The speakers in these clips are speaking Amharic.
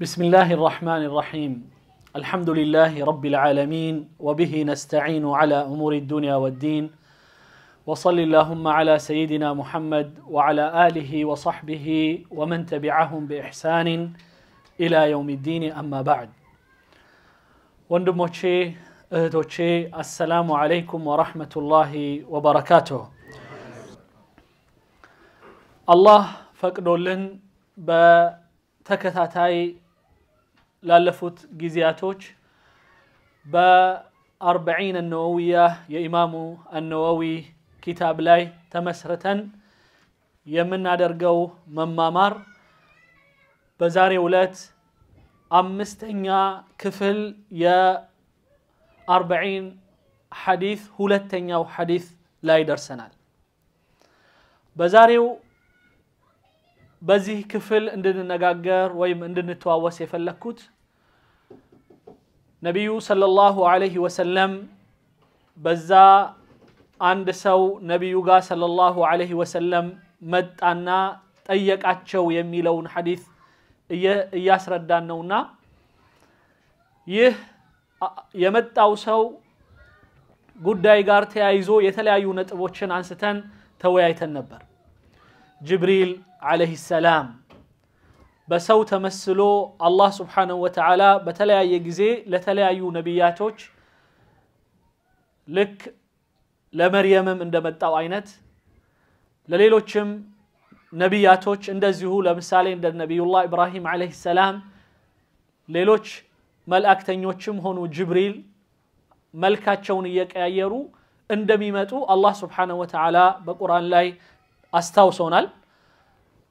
بسم الله الرحمن الرحيم الحمد لله رب العالمين وبه نستعين على امور الدنيا والدين وصل اللهم على سيدنا محمد وعلى اله وصحبه ومن تبعهم باحسان الى يوم الدين اما بعد ወንድሞቼ እህቶቼ አሰላሙ አለይኩም الله ወበረካቱሁ አላህ ፈቅዶልን በተከታታይ ላለፉት ጊዜያቶች በአርበዒን አነወዊያ የኢማሙ አነወዊ ኪታብ ላይ ተመስርተን የምናደርገው መማማር በዛሬው ዕለት አምስተኛ ክፍል የአርበዒን ሐዲስ ሁለተኛው ሐዲስ ላይ ደርሰናል። በዛሬው በዚህ ክፍል እንድንነጋገር ወይም እንድንተዋወስ የፈለግኩት ነቢዩ ሰለላሁ ዐለይሂ ወሰለም በዛ አንድ ሰው ነቢዩ ጋር ሰለላሁ አለይህ ወሰለም መጣና ጠየቃቸው የሚለውን ሐዲስ እያስረዳን ነውና ይህ የመጣው ሰው ጉዳይ ጋር ተያይዞ የተለያዩ ነጥቦችን አንስተን ተወያይተን ነበር። جبريل عليه السلام بسو تمثلو الله سبحانه وتعالى بتلا يجزي لتلا يو نبياتوش لك لمريم من دم التوعينات لليلوشم نبياتوش عند زهو لمثال عند النبي الله إبراهيم عليه السلام ليلوش ملأك تنيوشم هونو جبريل ملكات شونيك أيرو عندما يمتو الله سبحانه وتعالى بقرآن لاي አስታውሶናል።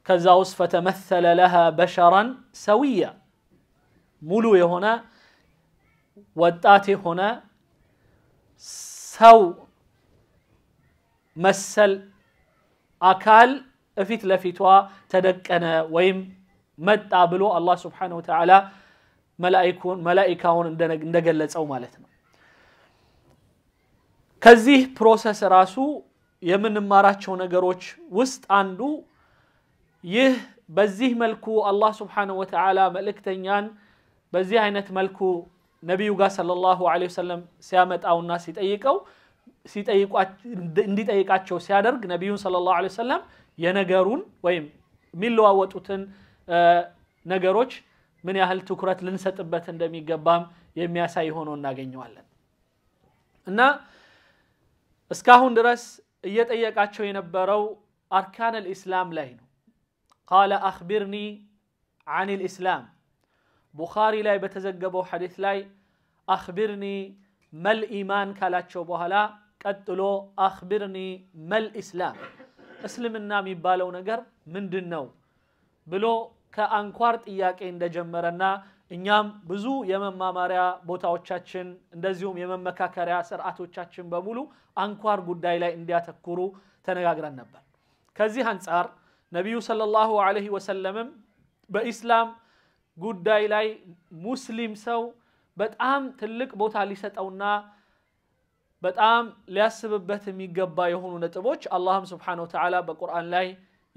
ከዛ ውስጥ ፈተመሰለ ለሃ በሸራን ሰውያ ሙሉ የሆነ ወጣት የሆነ ሰው መሰል አካል እፊት ለፊቷ ተደቀነ ወይም መጣ ብሎ አላህ ስብሓነሁ ወተዓላ መላኢካውን እንደገለጸው ማለት ነው። ከዚህ ፕሮሰስ ራሱ የምንማራቸው ነገሮች ውስጥ አንዱ ይህ በዚህ መልኩ አላህ ስብሓነሁ ወተዓላ መልእክተኛን በዚህ አይነት መልኩ ነቢዩ ጋር ሰለላሁ ዐለይሂ ወሰለም ሲያመጣውና ሲጠይቀው እንዲጠይቃቸው ሲያደርግ ነቢዩን ሰለላሁ ዐለይሂ ወሰለም የነገሩን ወይም የሚለዋወጡትን ነገሮች ምን ያህል ትኩረት ልንሰጥበት እንደሚገባም የሚያሳይ ሆኖ እናገኘዋለን እና እስካሁን ድረስ እየጠየቃቸው የነበረው አርካን ልእስላም ላይ ነው። ቃለ አክቢርኒ አን ልእስላም ቡኻሪ ላይ በተዘገበው ሐዲት ላይ አክቢርኒ መል ኢማን ካላቸው በኋላ ቀጥሎ አክቢርኒ መል ኢስላም እስልምና የሚባለው ነገር ምንድን ነው ብሎ ከአንኳር ጥያቄ እንደጀመረና እኛም ብዙ የመማማሪያ ቦታዎቻችን እንደዚሁም የመመካከሪያ ስርዓቶቻችን በሙሉ አንኳር ጉዳይ ላይ እንዲያተኩሩ ተነጋግረን ነበር። ከዚህ አንጻር ነቢዩ ሰለላሁ ዐለይሂ ወሰለምም በኢስላም ጉዳይ ላይ ሙስሊም ሰው በጣም ትልቅ ቦታ ሊሰጠውና በጣም ሊያስብበት የሚገባ የሆኑ ነጥቦች አላህም ስብሓነ ወተዓላ በቁርአን ላይ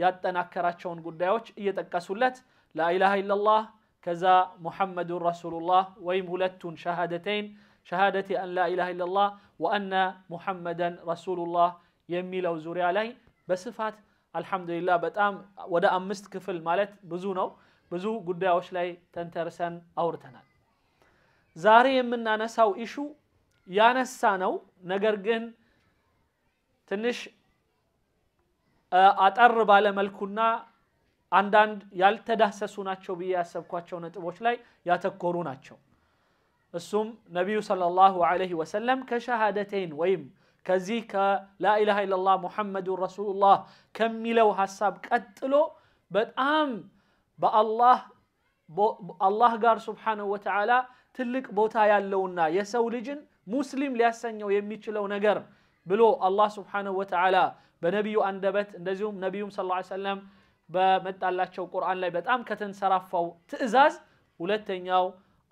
ያጠናከራቸውን ጉዳዮች እየጠቀሱለት ላኢላሃ ኢለላህ ከዛ ሙሐመዱን ረሱሉላህ ወይም ሁለቱን ሸሃደተይን ሸሃደቲ አን ላኢላሃ ኢለላህ ወአነ ሙሐመደን ረሱሉላህ የሚለው ዙሪያ ላይ በስፋት አልሐምዱሊላህ በጣም ወደ አምስት ክፍል ማለት ብዙ ነው። ብዙ ጉዳዮች ላይ ተንተርሰን አውርተናል። ዛሬ የምናነሳው ኢሹ ያነሳ ነው፣ ነገር ግን ትንሽ አጠር ባለ መልኩና ። አንዳንድ ያልተዳሰሱ ናቸው ብዬ ያሰብኳቸው ነጥቦች ላይ ያተኮሩ ናቸው። እሱም ነቢዩ ሰለላሁ ዐለይሂ ወሰለም ከሸሃደቴን ወይም ከዚህ ከላኢላሃ ኢለላህ ሙሐመዱን ረሱሉላህ ከሚለው ሀሳብ ቀጥሎ በጣም በአላህ ጋር ሱብሓነሁ ወተዓላ ትልቅ ቦታ ያለውና የሰው ልጅን ሙስሊም ሊያሰኘው የሚችለው ነገር ብሎ አላህ ሱብሓነሁ ወተዓላ በነቢዩ አንደበት እንደዚሁም ነቢዩም ሰለላሁ ዐለይሂ ወሰለም በመጣላቸው ቁርአን ላይ በጣም ከተንሰራፋው ትዕዛዝ ሁለተኛው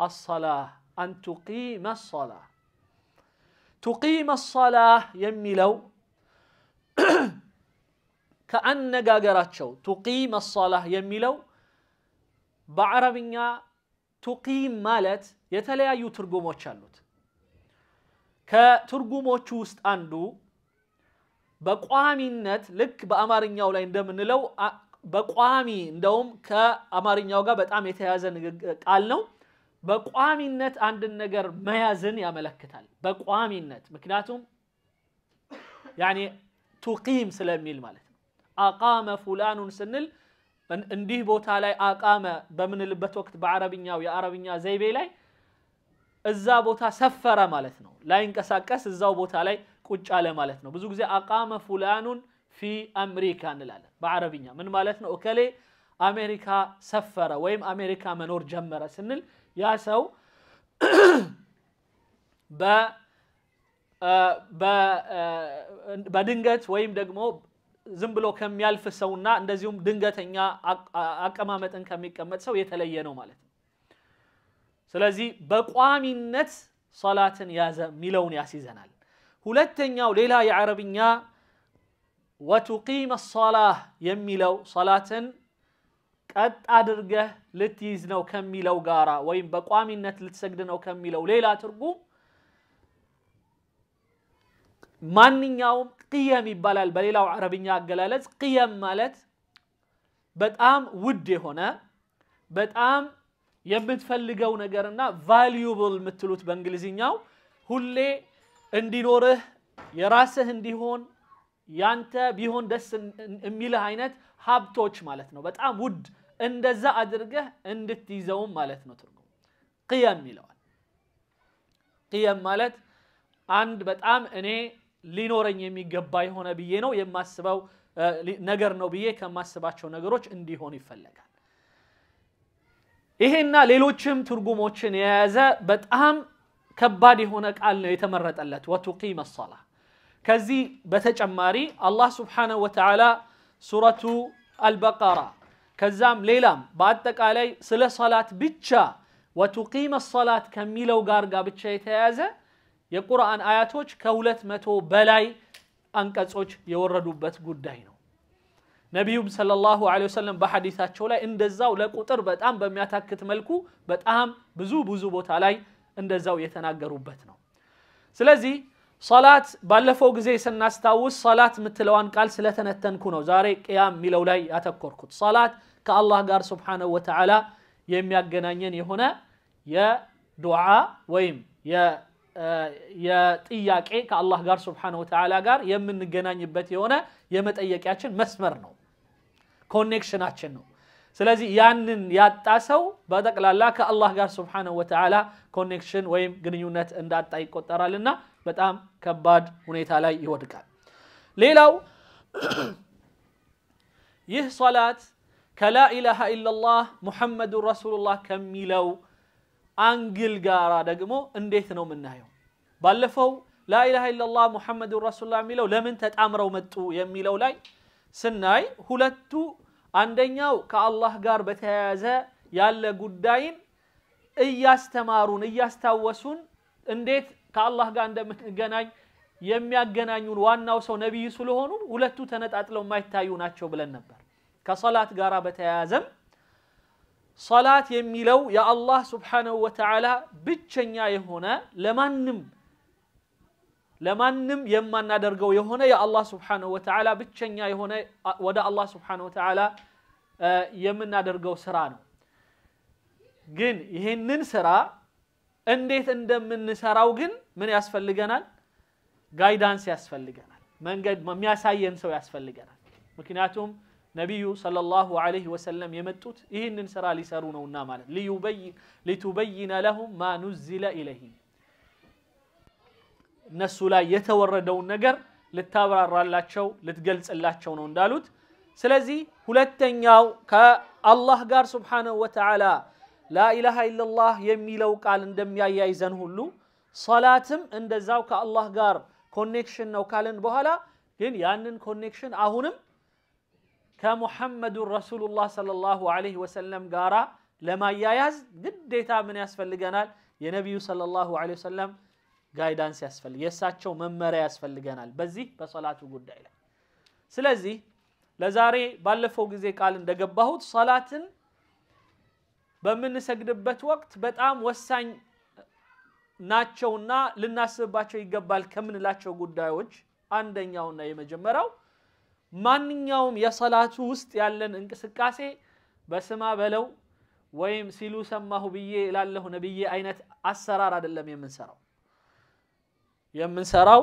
አሰላህ አን ቱቂመ ቱቂመ ሰላህ የሚለው ከአነጋገራቸው ቱቂመ ሰላህ የሚለው በአረብኛ ቱቂም ማለት የተለያዩ ትርጉሞች አሉት። ከትርጉሞቹ ውስጥ አንዱ በቋሚነት ልክ በአማርኛው ላይ እንደምንለው በቋሚ እንደውም ከአማርኛው ጋር በጣም የተያዘ ቃል ነው። በቋሚነት አንድን ነገር መያዝን ያመለክታል። በቋሚነት ምክንያቱም ያኔ ቱቂም ስለሚል ማለት ነው። አቃመ ፉላኑን ስንል እንዲህ ቦታ ላይ አቃመ በምንልበት ወቅት በአረብኛው የአረብኛ ዘይቤ ላይ እዛ ቦታ ሰፈረ ማለት ነው። ላይንቀሳቀስ እዛው ቦታ ላይ ቁጭ አለ ማለት ነው። ብዙ ጊዜ አቃመ ፉላኑን ፊ አምሪካ እንላለን በአረብኛ ምን ማለት ነው እከሌ አሜሪካ ሰፈረ ወይም አሜሪካ መኖር ጀመረ ስንል ያ ሰው በድንገት ወይም ደግሞ ዝም ብሎ ከሚያልፍ ሰውና እንደዚሁም ድንገተኛ አቀማመጥን ከሚቀመጥ ሰው የተለየ ነው ማለት ነው። ስለዚህ በቋሚነት ሰላትን ያዘ የሚለውን ያስይዘናል። ሁለተኛው ሌላ የአረብኛ ወቱቂመ ሶላህ የሚለው ሶላትን ቀጥ አድርገህ ልትይዝ ነው ከሚለው ጋራ ወይም በቋሚነት ልትሰግድ ነው ከሚለው ሌላ ትርጉም ማንኛውም ቅየም ይባላል። በሌላው አረብኛ አገላለጽ ቅየም ማለት በጣም ውድ የሆነ በጣም የምትፈልገው ነገርና ቫልዩብል የምትሉት በእንግሊዝኛው ሁሌ እንዲኖርህ የራስህ እንዲሆን ያንተ ቢሆን ደስ የሚልህ አይነት ሀብቶች ማለት ነው። በጣም ውድ እንደዛ አድርገህ እንድትይዘውም ማለት ነው ትርጉም ቅየም ይለዋል። ቅየም ማለት አንድ በጣም እኔ ሊኖረኝ የሚገባ የሆነ ብዬ ነው የማስበው ነገር ነው ብዬ ከማስባቸው ነገሮች እንዲሆን ይፈለጋል። ይሄና ሌሎችም ትርጉሞችን የያዘ በጣም ከባድ የሆነ ቃል ነው የተመረጠለት ወቱቂመ ሰላህ ከዚህ በተጨማሪ አላህ ስብሓነሁ ወተዓላ ሱረቱ አልበቀራ ከዛም ሌላም በአጠቃላይ ስለ ሰላት ብቻ ወቱቂመ ሰላት ከሚለው ጋር ጋር ብቻ የተያያዘ የቁርአን አያቶች ከሁለት መቶ በላይ አንቀጾች የወረዱበት ጉዳይ ነው። ነቢዩም ሰለላሁ ዐለይሂ ወሰለም በሐዲሳቸው ላይ እንደዛው ለቁጥር በጣም በሚያታክት መልኩ በጣም ብዙ ብዙ ቦታ ላይ እንደዛው የተናገሩበት ነው። ስለዚህ ሰላት ባለፈው ጊዜ ስናስታውስ ሰላት የምትለዋን ቃል ስለተነተንኩ ነው ዛሬ ቅያም የሚለው ላይ ያተኮርኩት። ሰላት ከአላህ ጋር ስብሓነሁ ወተዓላ የሚያገናኘን የሆነ የዱዓ ወይም የጥያቄ ከአላህ ጋር ስብሓነሁ ወተዓላ ጋር የምንገናኝበት የሆነ የመጠየቂያችን መስመር ነው፣ ኮኔክሽናችን ነው። ስለዚህ ያንን ያጣ ሰው በጠቅላላ ከአላህ ጋር ስብሓነሁ ወተዓላ ኮኔክሽን ወይም ግንኙነት እንዳጣ ይቆጠራልና በጣም ከባድ ሁኔታ ላይ ይወድቃል። ሌላው ይህ ሶላት ከላኢላሃ ኢላላህ ሙሐመዱን ረሱሉላህ ከሚለው አንግል ጋራ ደግሞ እንዴት ነው የምናየው? ባለፈው ላኢላሃ ኢላላህ ሙሐመዱን ረሱሉላህ የሚለው ለምን ተጣምረው መጡ የሚለው ላይ ስናይ ሁለቱ አንደኛው ከአላህ ጋር በተያያዘ ያለ ጉዳይን እያስተማሩን እያስታወሱን እንዴት ከአላህ ጋር እንደምትገናኝ የሚያገናኙን ዋናው ሰው ነቢይ ስለሆኑ ሁለቱ ተነጣጥለው የማይታዩ ናቸው ብለን ነበር። ከሰላት ጋር በተያያዘም ሰላት የሚለው የአላህ ስብሓነሁ ወተዓላ ብቸኛ የሆነ ለማንም ለማንም የማናደርገው የሆነ የአላህ ስብሓነሁ ወተዓላ ብቸኛ የሆነ ወደ አላህ ስብሓነሁ ወተዓላ የምናደርገው ስራ ነው። ግን ይህንን ስራ እንዴት እንደምንሰራው ግን ምን ያስፈልገናል? ጋይዳንስ ያስፈልገናል። መንገድ የሚያሳየን ሰው ያስፈልገናል። ምክንያቱም ነቢዩ ሰለላሁ ዐለይሂ ወሰለም የመጡት ይህንን ስራ ሊሰሩ ነውና ማለት ሊቱበይነ ለሁም ማ ኑዝለ ኢለይሂም እነሱ ላይ የተወረደውን ነገር ልታብራራላቸው ልትገልጽላቸው ነው እንዳሉት። ስለዚህ ሁለተኛው ከአላህ ጋር ስብሓነሁ ወተዓላ ላኢላሃ ኢለላህ የሚለው ቃል እንደሚያያይዘን ሁሉ ሰላትም እንደዛው ከአላህ ጋር ኮኔክሽን ነው ካልን በኋላ ግን ያንን ኮኔክሽን አሁንም ከሙሐመዱን ረሱሉላህ ሰለላሁ ዐለይሂ ወሰለም ጋራ ለማያያዝ ግዴታ ምን ያስፈልገናል? የነቢዩ ሰለላሁ ዐለይሂ ወሰለም ጋይዳንስ ያስፈልግ የእሳቸው መመሪያ ያስፈልገናል በዚህ በሰላቱ ጉዳይ ላይ። ስለዚህ ለዛሬ ባለፈው ጊዜ ቃል እንደገባሁት ሰላትን በምንሰግድበት ወቅት በጣም ወሳኝ ናቸውና ልናስብባቸው ይገባል ከምንላቸው ጉዳዮች አንደኛውና የመጀመሪያው ማንኛውም የሰላቱ ውስጥ ያለን እንቅስቃሴ በስማ በለው ወይም ሲሉ ሰማሁ ብዬ ላለሁ ነብዬ አይነት አሰራር አይደለም የምንሰራው የምንሰራው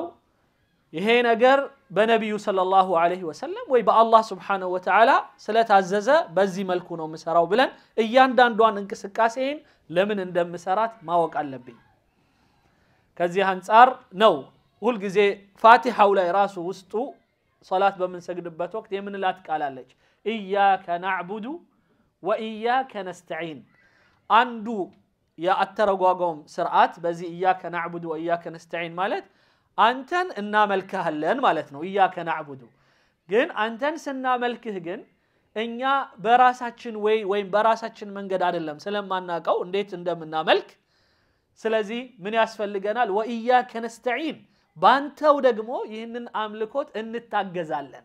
ይሄ ነገር በነቢዩ ሰለላሁ ዐለይሂ ወሰለም ወይ በአላህ ስብሓነሁ ወተዓላ ስለታዘዘ በዚህ መልኩ ነው የምሰራው ብለን እያንዳንዷን እንቅስቃሴን ለምን እንደምሰራት ማወቅ አለብኝ። ከዚህ አንጻር ነው ሁልጊዜ ፋቲሐው ላይ ራሱ ውስጡ ሶላት በምንሰግድበት ወቅት የምንላት ቃል አለች፣ ኢያከ ናዕቡዱ ወኢያከ ነስተዒን። አንዱ የአተረጓጓም ስርዓት በዚህ ኢያከ ናዕቡዱ ወኢያከ ነስተዒን ማለት አንተን እናመልክሃለን ማለት ነው። እያከ ናዕቡዱ ግን አንተን ስናመልክህ ግን እኛ በራሳችን ወይ ወይም በራሳችን መንገድ አይደለም ስለማናቀው እንዴት እንደምናመልክ ስለዚህ ምን ያስፈልገናል? ወኢያከ ነስተዒን ባንተው ደግሞ ይህንን አምልኮት እንታገዛለን።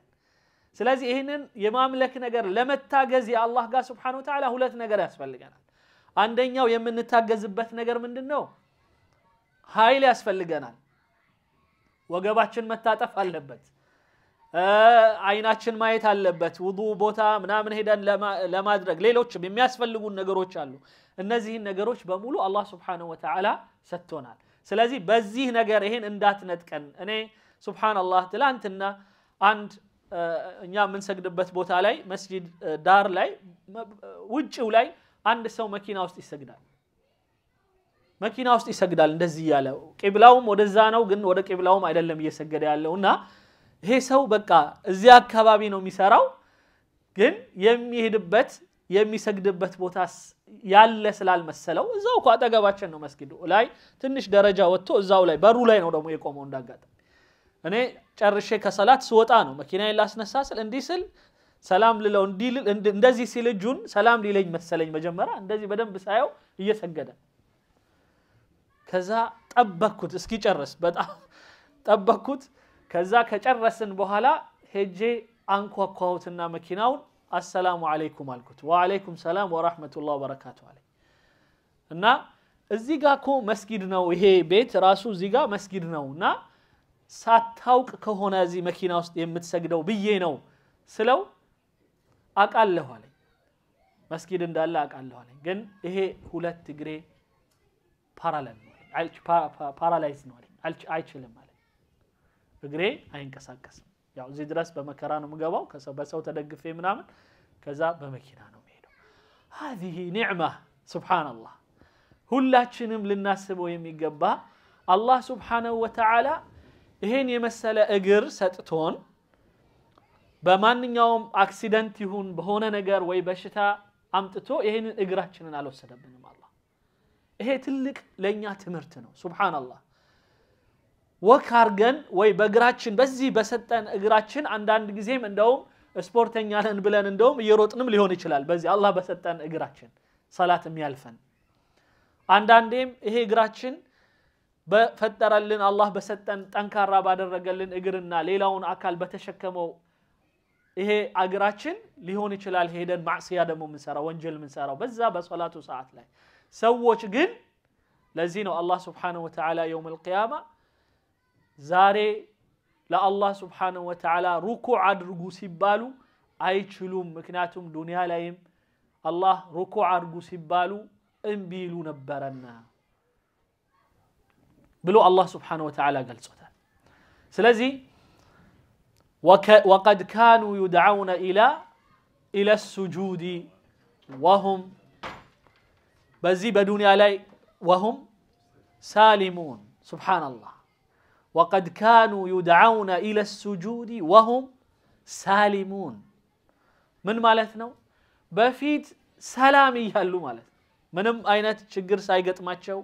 ስለዚህ ይህንን የማምለክ ነገር ለመታገዝ የአላህ ጋር ስብሓነሁ ወተዓላ ሁለት ነገር ያስፈልገናል። አንደኛው የምንታገዝበት ነገር ምንድን ነው? ኃይል ያስፈልገናል። ወገባችን መታጠፍ አለበት። አይናችን ማየት አለበት። ውዱ ቦታ ምናምን ሄደን ለማድረግ ሌሎችም የሚያስፈልጉን ነገሮች አሉ። እነዚህን ነገሮች በሙሉ አላህ ስብሓነሁ ወተዓላ ሰጥቶናል። ስለዚህ በዚህ ነገር ይሄን እንዳትነጥቀን። እኔ ሱብሓነላህ ትላንትና አንድ እኛ የምንሰግድበት ቦታ ላይ መስጂድ ዳር ላይ ውጭው ላይ አንድ ሰው መኪና ውስጥ ይሰግዳል። መኪና ውስጥ ይሰግዳል እንደዚህ እያለ ቂብላውም ወደዛ ነው፣ ግን ወደ ቂብላውም አይደለም እየሰገደ ያለው እና ይሄ ሰው በቃ እዚያ አካባቢ ነው የሚሰራው፣ ግን የሚሄድበት የሚሰግድበት ቦታ ያለ ስላልመሰለው እዛው እኮ አጠገባችን ነው መስጊዱ ላይ ትንሽ ደረጃ ወጥቶ እዛው ላይ በሩ ላይ ነው ደግሞ የቆመው። እንዳጋጣሚ እኔ ጨርሼ ከሰላት ስወጣ ነው መኪናዬን ላስነሳ ስል እንዲህ ስል ሰላም ልለው እንደዚህ ሲል እጁን ሰላም ሊለኝ መሰለኝ መጀመሪያ እንደዚህ በደንብ ሳየው እየሰገደ ከዛ ጠበኩት እስኪጨርስ በጣም ጠበኩት። ከዛ ከጨረስን በኋላ ሄጄ አንኳኳሁትና መኪናውን አሰላሙ አለይኩም አልኩት። ወአለይኩም ሰላም ወራህመቱላህ ወበረካቱ አለ እና እዚህ ጋ እኮ መስጊድ ነው ይሄ ቤት ራሱ እዚህ ጋ መስጊድ ነው እና ሳታውቅ ከሆነ እዚህ መኪና ውስጥ የምትሰግደው ብዬ ነው ስለው አቃለሁ አለኝ። መስጊድ እንዳለ አቃለሁ አለኝ። ግን ይሄ ሁለት እግሬ ፓራለል ነው ፓራላይዝ ነው አይችልም ማለት እግሬ አይንቀሳቀስም። ያው እዚህ ድረስ በመከራ ነው ምገባው በሰው ተደግፌ ምናምን፣ ከዛ በመኪና ነው የሚሄደው። ሀዚህ ኒዕማ ሱብሓነላህ። ሁላችንም ልናስበው የሚገባ አላህ ሱብሓነሁ ወተዓላ ይሄን የመሰለ እግር ሰጥቶን በማንኛውም አክሲደንት ይሁን በሆነ ነገር ወይ በሽታ አምጥቶ ይሄንን እግራችንን አልወሰደብንም። ይሄ ትልቅ ለእኛ ትምህርት ነው ሱብሓነላህ ወክ አርገን ወይ በእግራችን በዚህ በሰጠን እግራችን አንዳንድ ጊዜም እንደውም ስፖርተኛ ነን ብለን እንደውም እየሮጥንም ሊሆን ይችላል በዚህ አላህ በሰጠን እግራችን ሰላት የሚያልፈን አንዳንዴም ይሄ እግራችን በፈጠረልን አላህ በሰጠን ጠንካራ ባደረገልን እግርና ሌላውን አካል በተሸከመው ይሄ አገራችን ሊሆን ይችላል ሄደን ማዕስያ ደግሞ ምንሰራው ወንጀል ምንሰራው በዛ በሶላቱ ሰዓት ላይ ሰዎች ግን ለዚህ ነው አላህ ስብሓንሁ ወተዓላ የውም ልቅያማ ዛሬ ለአላህ ስብሓንሁ ወተዓላ ሩኩዕ አድርጉ ሲባሉ አይችሉም። ምክንያቱም ዱንያ ላይም አላህ ሩኩዕ አድርጉ ሲባሉ እምቢ ይሉ ነበረና ብሎ አላህ ስብሓንሁ ወተዓላ ገልጾታል። ስለዚህ وقد كانوا يدعون إلى إلى السجود وهم بزي بدوني علي وهم سالمون سبحان الله وقد كانوا يدعون إلى السجود وهم سالمون من مالتنا بفيد سلامي يهلو مالت منم أينات شجر سايقت ماتشو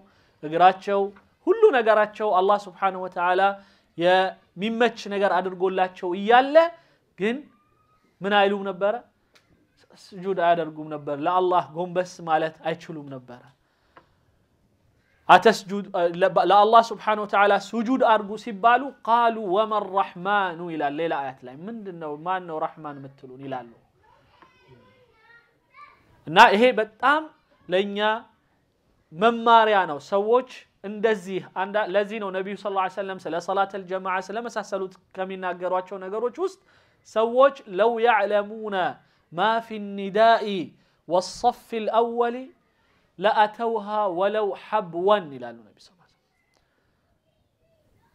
اقراتشو هلو نقراتشو الله سبحانه وتعالى يا ممتش نقر أدر قول لاتشو إيالة جن من أيلوم نبرة ስጁድ አያደርጉም ነበር። ለአላህ ጎንበስ ማለት አይችሉም ነበረ። ለአላህ ስብሓነ ወተዓላ ስጁድ አድርጉ ሲባሉ ቃሉ ወመን ረሕማኑ ይላል። ሌላ አያት ላይ ምንድን ነው ማን ነው ረሕማን የምትሉን ይላሉ። እና ይሄ በጣም ለእኛ መማሪያ ነው። ሰዎች እንደዚህ ለዚህ ነው ነቢዩ ስ ላ ሰለም ስለ ሰላት አልጀማዓ ስለመሳሰሉት ከሚናገሯቸው ነገሮች ውስጥ ሰዎች ለው ያዕለሙነ ما في النداء والصف الأول لأتوها ولو حبوا إلى النبي صلى الله عليه وسلم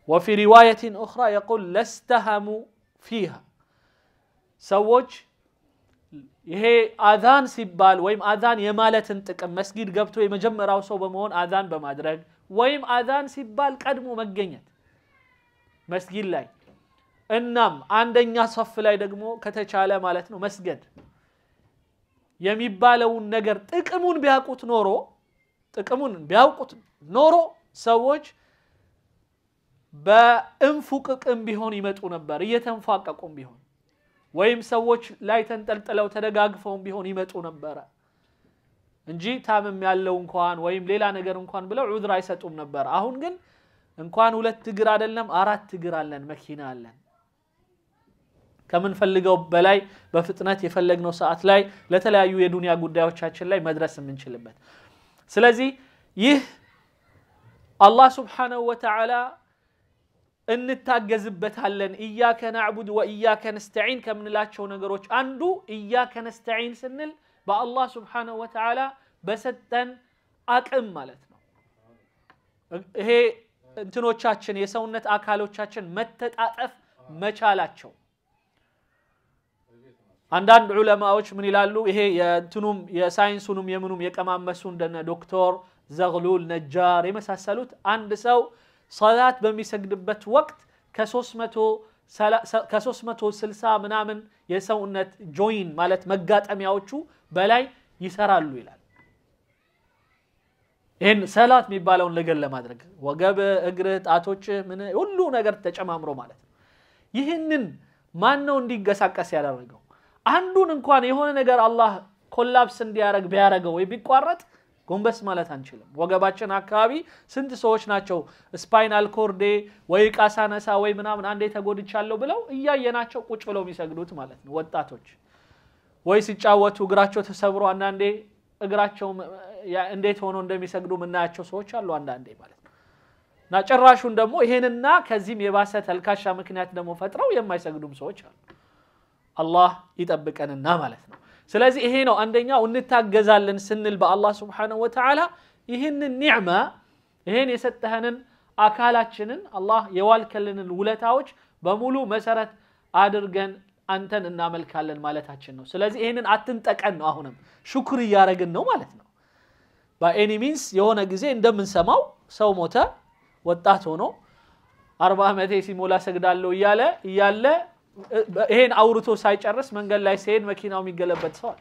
وفي رواية أخرى يقول لاستهموا فيها سوج ይሄ አዛን ሲባል ወይም አዛን የማለትን ጥቅም መስጊድ ገብቶ የመጀመሪያው ሰው በመሆን አዛን በማድረግ ወይም አዛን ሲባል ቀድሞ መገኘት መስጊድ ላይ እናም አንደኛ ሶፍ ላይ ደግሞ ከተቻለ ማለት ነው መስገድ የሚባለውን ነገር ጥቅሙን ቢያውቁት ኖሮ ጥቅሙን ቢያውቁት ኖሮ ሰዎች በእንፉቅቅም ቢሆን ይመጡ ነበር፣ እየተንፏቀቁም ቢሆን ወይም ሰዎች ላይ ተንጠልጥለው ተደጋግፈውም ቢሆን ይመጡ ነበረ እንጂ ታምም ያለው እንኳን ወይም ሌላ ነገር እንኳን ብለው ዑድር አይሰጡም ነበር። አሁን ግን እንኳን ሁለት እግር አይደለም አራት እግር አለን፣ መኪና አለን። ከምንፈልገው በላይ በፍጥነት የፈለግነው ሰዓት ላይ ለተለያዩ የዱንያ ጉዳዮቻችን ላይ መድረስ የምንችልበት ስለዚህ ይህ አላህ ስብሓነሁ ወተዓላ እንታገዝበታለን እያከ ናዕቡድ ወእያከ ነስተዒን ከምንላቸው ነገሮች አንዱ እያከ ነስተዒን ስንል በአላህ ስብሓነሁ ወተዓላ በሰጠን አቅም ማለት ነው ይሄ እንትኖቻችን የሰውነት አካሎቻችን መተጣጠፍ መቻላቸው አንዳንድ ዑለማዎች ምን ይላሉ? ይሄ የእንትኑም የሳይንሱንም የምኑም የቀማመሱ እንደነ ዶክተር ዘግሉል ነጃር የመሳሰሉት አንድ ሰው ሰላት በሚሰግድበት ወቅት ከ360 ምናምን የሰውነት ጆይን ማለት መጋጠሚያዎቹ በላይ ይሰራሉ ይላል። ይህን ሰላት የሚባለውን ነገር ለማድረግ ወገብ፣ እግር ጣቶች ምን ሁሉ ነገር ተጨማምሮ ማለት ነው። ይህንን ማን ነው እንዲንቀሳቀስ ያደረገው? አንዱን እንኳን የሆነ ነገር አላህ ኮላፕስ እንዲያረግ ቢያረገው ወይ ቢቋረጥ ጎንበስ ማለት አንችልም። ወገባችን አካባቢ ስንት ሰዎች ናቸው ስፓይናል ኮርዴ ወይ ዕቃ ወይ ምናምን አንዴ ተጎድቻለሁ ብለው እያየናቸው ቁጭ ብለው የሚሰግዱት ማለት ነው ወጣቶች። ወይ ሲጫወቱ እግራቸው ተሰብሮ አንዳንዴ እግራቸው እንዴት ሆኖ እንደሚሰግዱ የምናያቸው ሰዎች አሉ አንዳንዴ ማለት ነው። እና ጭራሹን ደግሞ ይሄንና ከዚህም የባሰ ተልካሻ ምክንያት ደግሞ ፈጥረው የማይሰግዱም ሰዎች አሉ። አላህ ይጠብቀንና ማለት ነው። ስለዚህ ይሄ ነው አንደኛው እንታገዛለን ስንል በአላህ ስብሓነሁ ወተዓላ ይህንን ኒዕማ ይህን የሰጠህንን አካላችንን አላህ የዋልከልንን ውለታዎች በሙሉ መሰረት አድርገን አንተን እናመልካለን ማለታችን ነው። ስለዚህ ይህንን አትንጠቀን ነው። አሁንም ሹክር እያደረግን ነው ማለት ነው። በኤኒ ሚንስ የሆነ ጊዜ እንደምንሰማው ሰው ሞተ፣ ወጣት ሆኖ አርባ ዓመቴ ሲሞላ ሰግዳለሁ እያለ እያለ ይሄን አውርቶ ሳይጨርስ መንገድ ላይ ሲሄድ መኪናው የሚገለበት ሰዋል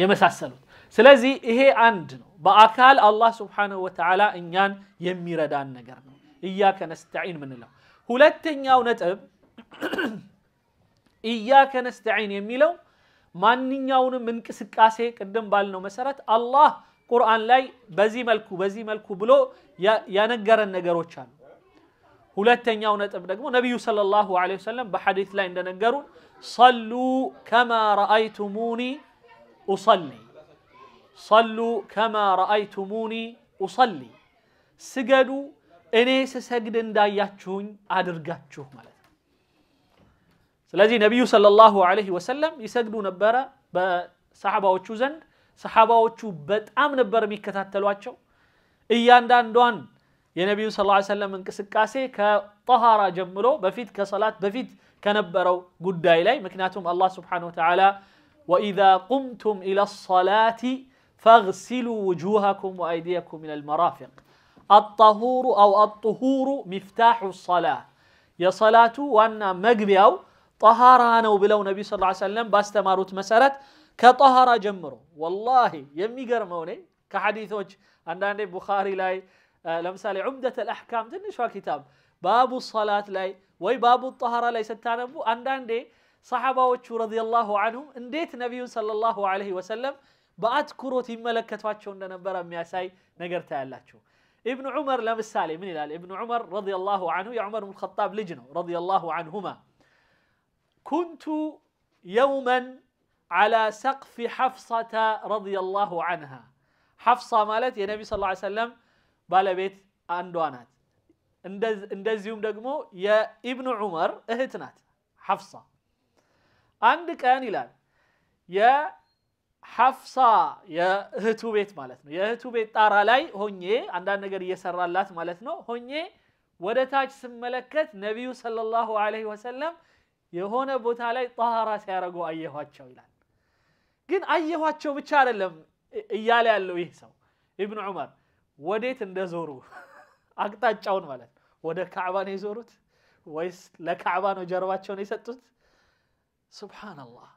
የመሳሰሉት። ስለዚህ ይሄ አንድ ነው። በአካል አላህ ስብሓነሁ ወተዓላ እኛን የሚረዳን ነገር ነው እያከ ነስተዒን ምንለው። ሁለተኛው ነጥብ እያከ ነስተዒን የሚለው ማንኛውንም እንቅስቃሴ ቅድም ባልነው መሰረት አላህ ቁርአን ላይ በዚህ መልኩ በዚህ መልኩ ብሎ ያነገረን ነገሮች አሉ። ሁለተኛው ነጥብ ደግሞ ነቢዩ ሰለላሁ ዐለይሂ ወሰለም በሐዲስ ላይ እንደነገሩ ሰሉ ከማ ረአይቱሙኒ ኡሰሊ ሰሉ ከማ ረአይቱሙኒ ኡሰሊ ስገዱ እኔ ስሰግድ እንዳያችሁኝ አድርጋችሁ ማለት ነው። ስለዚህ ነቢዩ ሰለላሁ ዐለይሂ ወሰለም ይሰግዱ ነበረ በሰሓባዎቹ ዘንድ። ሰሓባዎቹ በጣም ነበር የሚከታተሏቸው እያንዳንዷን يا نبي صلى الله عليه وسلم من كسك كاسي كطهارة جمله بفيد كصلاة بفيد كنبرو قد إلي مكناتهم الله سبحانه وتعالى وإذا قمتم إلى الصلاة فاغسلوا وجوهكم وأيديكم من المرافق الطهور أو الطهور مفتاح الصلاة يا صلاة وأن مقبئو طهارة أنا وبلو نبي صلى الله عليه وسلم باستماروت مسارات كطهارة جمرو والله يمي قرموني كحديثوش عندنا بخاري لاي آه، لمسة عمدة الأحكام تني شو كتاب باب الصلاة لي وي باب الطهرة ليست تانبو أندان دي صحابة رضي الله عنهم إن انديت نبي صلى الله عليه وسلم بعد كرو تملك تواتشو اندان برا مياساي نقر تالاتشو ابن عمر لمسة من الال ابن عمر رضي الله عنه يا عمر الخطاب لجنه رضي الله عنهما كنت يوما على سقف حفصة رضي الله عنها حفصة مالت يا نبي صلى الله عليه وسلم ባለቤት አንዷ ናት። እንደዚሁም ደግሞ የኢብኑ ዑመር እህት ናት ሐፍሳ። አንድ ቀን ይላል የሐፍሳ የእህቱ ቤት ማለት ነው የእህቱ ቤት ጣራ ላይ ሆኜ አንዳንድ ነገር እየሰራላት ማለት ነው ሆኜ ወደ ታች ስመለከት ነቢዩ ሰለላሁ ዐለይሂ ወሰለም የሆነ ቦታ ላይ ጣሃራ ሲያደርጉ አየኋቸው ይላል። ግን አየኋቸው ብቻ አይደለም እያለ ያለው ይህ ሰው ኢብኑ ዑመር ወዴት እንደዞሩ አቅጣጫውን ማለት ወደ ካዕባ ነው የዞሩት ወይስ ለካዕባ ነው ጀርባቸውን የሰጡት ሱብሃንአላህ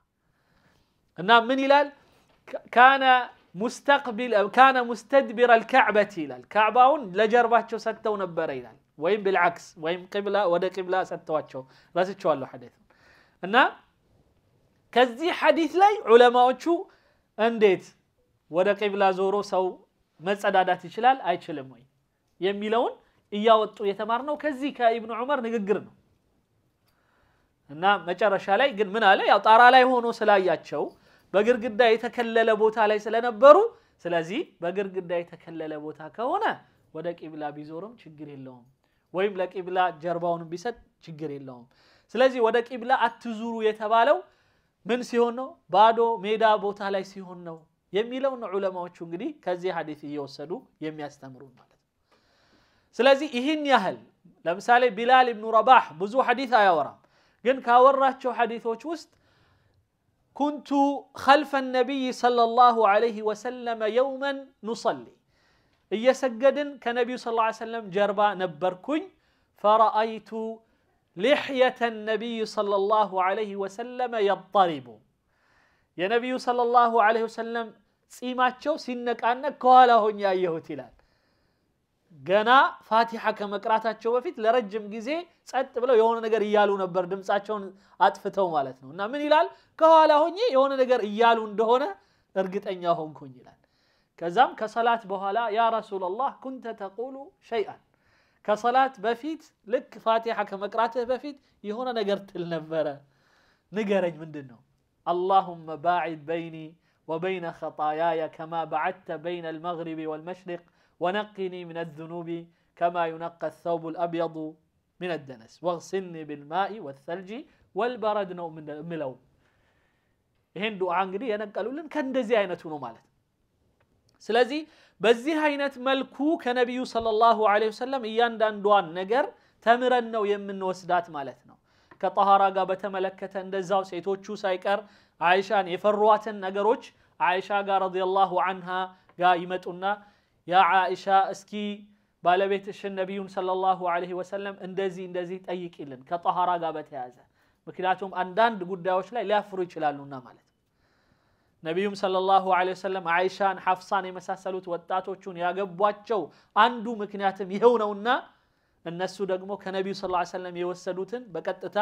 እና ምን ይላል ካነ ሙስተቅቢል ካነ ሙስተድቢረ አልካዕበት ይላል ካዕባውን ለጀርባቸው ሰጥተው ነበረ ይላል ወይም ቢልዓክስ ወይም ቅብላ ወደ ቅብላ ሰጥተዋቸው ረስቸዋለሁ ሐዲት እና ከዚህ ሐዲት ላይ ዑለማዎቹ እንዴት ወደ ቅብላ ዞሮ ሰው መጸዳዳት ይችላል አይችልም ወይ የሚለውን እያወጡ የተማርነው ከዚህ ከኢብኑ ዑመር ንግግር ነው። እና መጨረሻ ላይ ግን ምን አለ? ያው ጣራ ላይ ሆኖ ስላያቸው በግድግዳ የተከለለ ቦታ ላይ ስለነበሩ፣ ስለዚህ በግድግዳ የተከለለ ቦታ ከሆነ ወደ ቂብላ ቢዞርም ችግር የለውም፣ ወይም ለቂብላ ጀርባውን ቢሰጥ ችግር የለውም። ስለዚህ ወደ ቂብላ አትዙሩ የተባለው ምን ሲሆን ነው? ባዶ ሜዳ ቦታ ላይ ሲሆን ነው يميلون علماء شنغري كذي حديث يوصلوا يميستمرون مالت سلازي إهين يهل لمسالة بلال بن رباح بزو حديث آيا ورا قن كاورات شو حديث وشوست كنت خلف النبي صلى الله عليه وسلم يوما نصلي يسجد كنبي صلى الله عليه وسلم جربا نبركن فرأيت لحية النبي صلى الله عليه وسلم يضطربه የነቢዩ ሰለላሁ ዐለይሂ ወሰለም ጺማቸው ሲነቃነቅ ከኋላ ሆኜ ያየሁት ይላል። ገና ፋቲሐ ከመቅራታቸው በፊት ለረጅም ጊዜ ጸጥ ብለው የሆነ ነገር እያሉ ነበር፣ ድምፃቸውን አጥፍተው ማለት ነው። እና ምን ይላል? ከኋላ ሆኜ የሆነ ነገር እያሉ እንደሆነ እርግጠኛ ሆንኩኝ ይላል። ከዛም ከሰላት በኋላ ያ ረሱላላህ ኩንተ ተቁሉ ሸይአን፣ ከሰላት በፊት ልክ ፋቲሐ ከመቅራትህ በፊት የሆነ ነገር ትል ነበረ፣ ንገረኝ፣ ምንድን ነው? اللهم باعد بيني وبين خطاياي كما بعدت بين المغرب والمشرق ونقني من الذنوب كما ينقى الثوب الابيض من الدنس واغسلني بالماء والثلج والبرد نوم من ملو هندو عنقري انا قالوا لهم كان دزي عينته نو سلازي بزي هينت ملكو كنبي صلى الله عليه وسلم ياندان دوان نجر تمرن نو يمن وسدات مالتنا ከጠሃራ ጋር በተመለከተ እንደዛው ሴቶቹ ሳይቀር አይሻን የፈሯትን ነገሮች አይሻ ጋር ረዲየላሁ አንሃ ጋር ይመጡና ያ አይሻ እስኪ ባለቤትሽን ነቢዩን ሰለላሁ ዐለይሂ ወሰለም እንደዚህ እንደዚህ ጠይቂልን ከጠሃራ ጋር በተያያዘ ምክንያቱም አንዳንድ ጉዳዮች ላይ ሊያፍሩ ይችላሉና ማለት ነቢዩም ሰለላሁ ዐለይሂ ወሰለም አይሻን ሐፍሳን የመሳሰሉት ወጣቶቹን ያገቧቸው አንዱ ምክንያትም ይኸው ነውና እነሱ ደግሞ ከነቢዩ ስ ሰለም የወሰዱትን በቀጥታ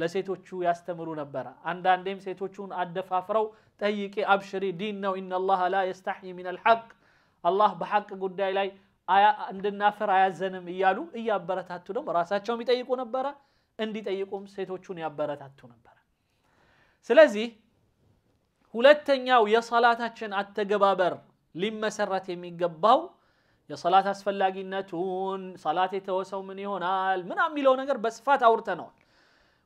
ለሴቶቹ ያስተምሩ ነበረ። አንዳንዴም ሴቶቹን አደፋፍረው ጠይቂ፣ አብሽሪ፣ ዲን ነው ኢነላሃ ላ የስተሕይ ሚነል ሐቅ፣ አላህ በሐቅ ጉዳይ ላይ እንድናፈር አያዘንም እያሉ እያበረታቱ ደግሞ ራሳቸውም ይጠይቁ ነበረ፣ እንዲጠይቁም ሴቶቹን ያበረታቱ ነበረ። ስለዚህ ሁለተኛው የሰላታችን አተገባበር ሊመሰረት የሚገባው የሰላት አስፈላጊነቱን ሰላት የተወሰው ምን ይሆናል ምናም የሚለው ነገር በስፋት አውርተነዋል።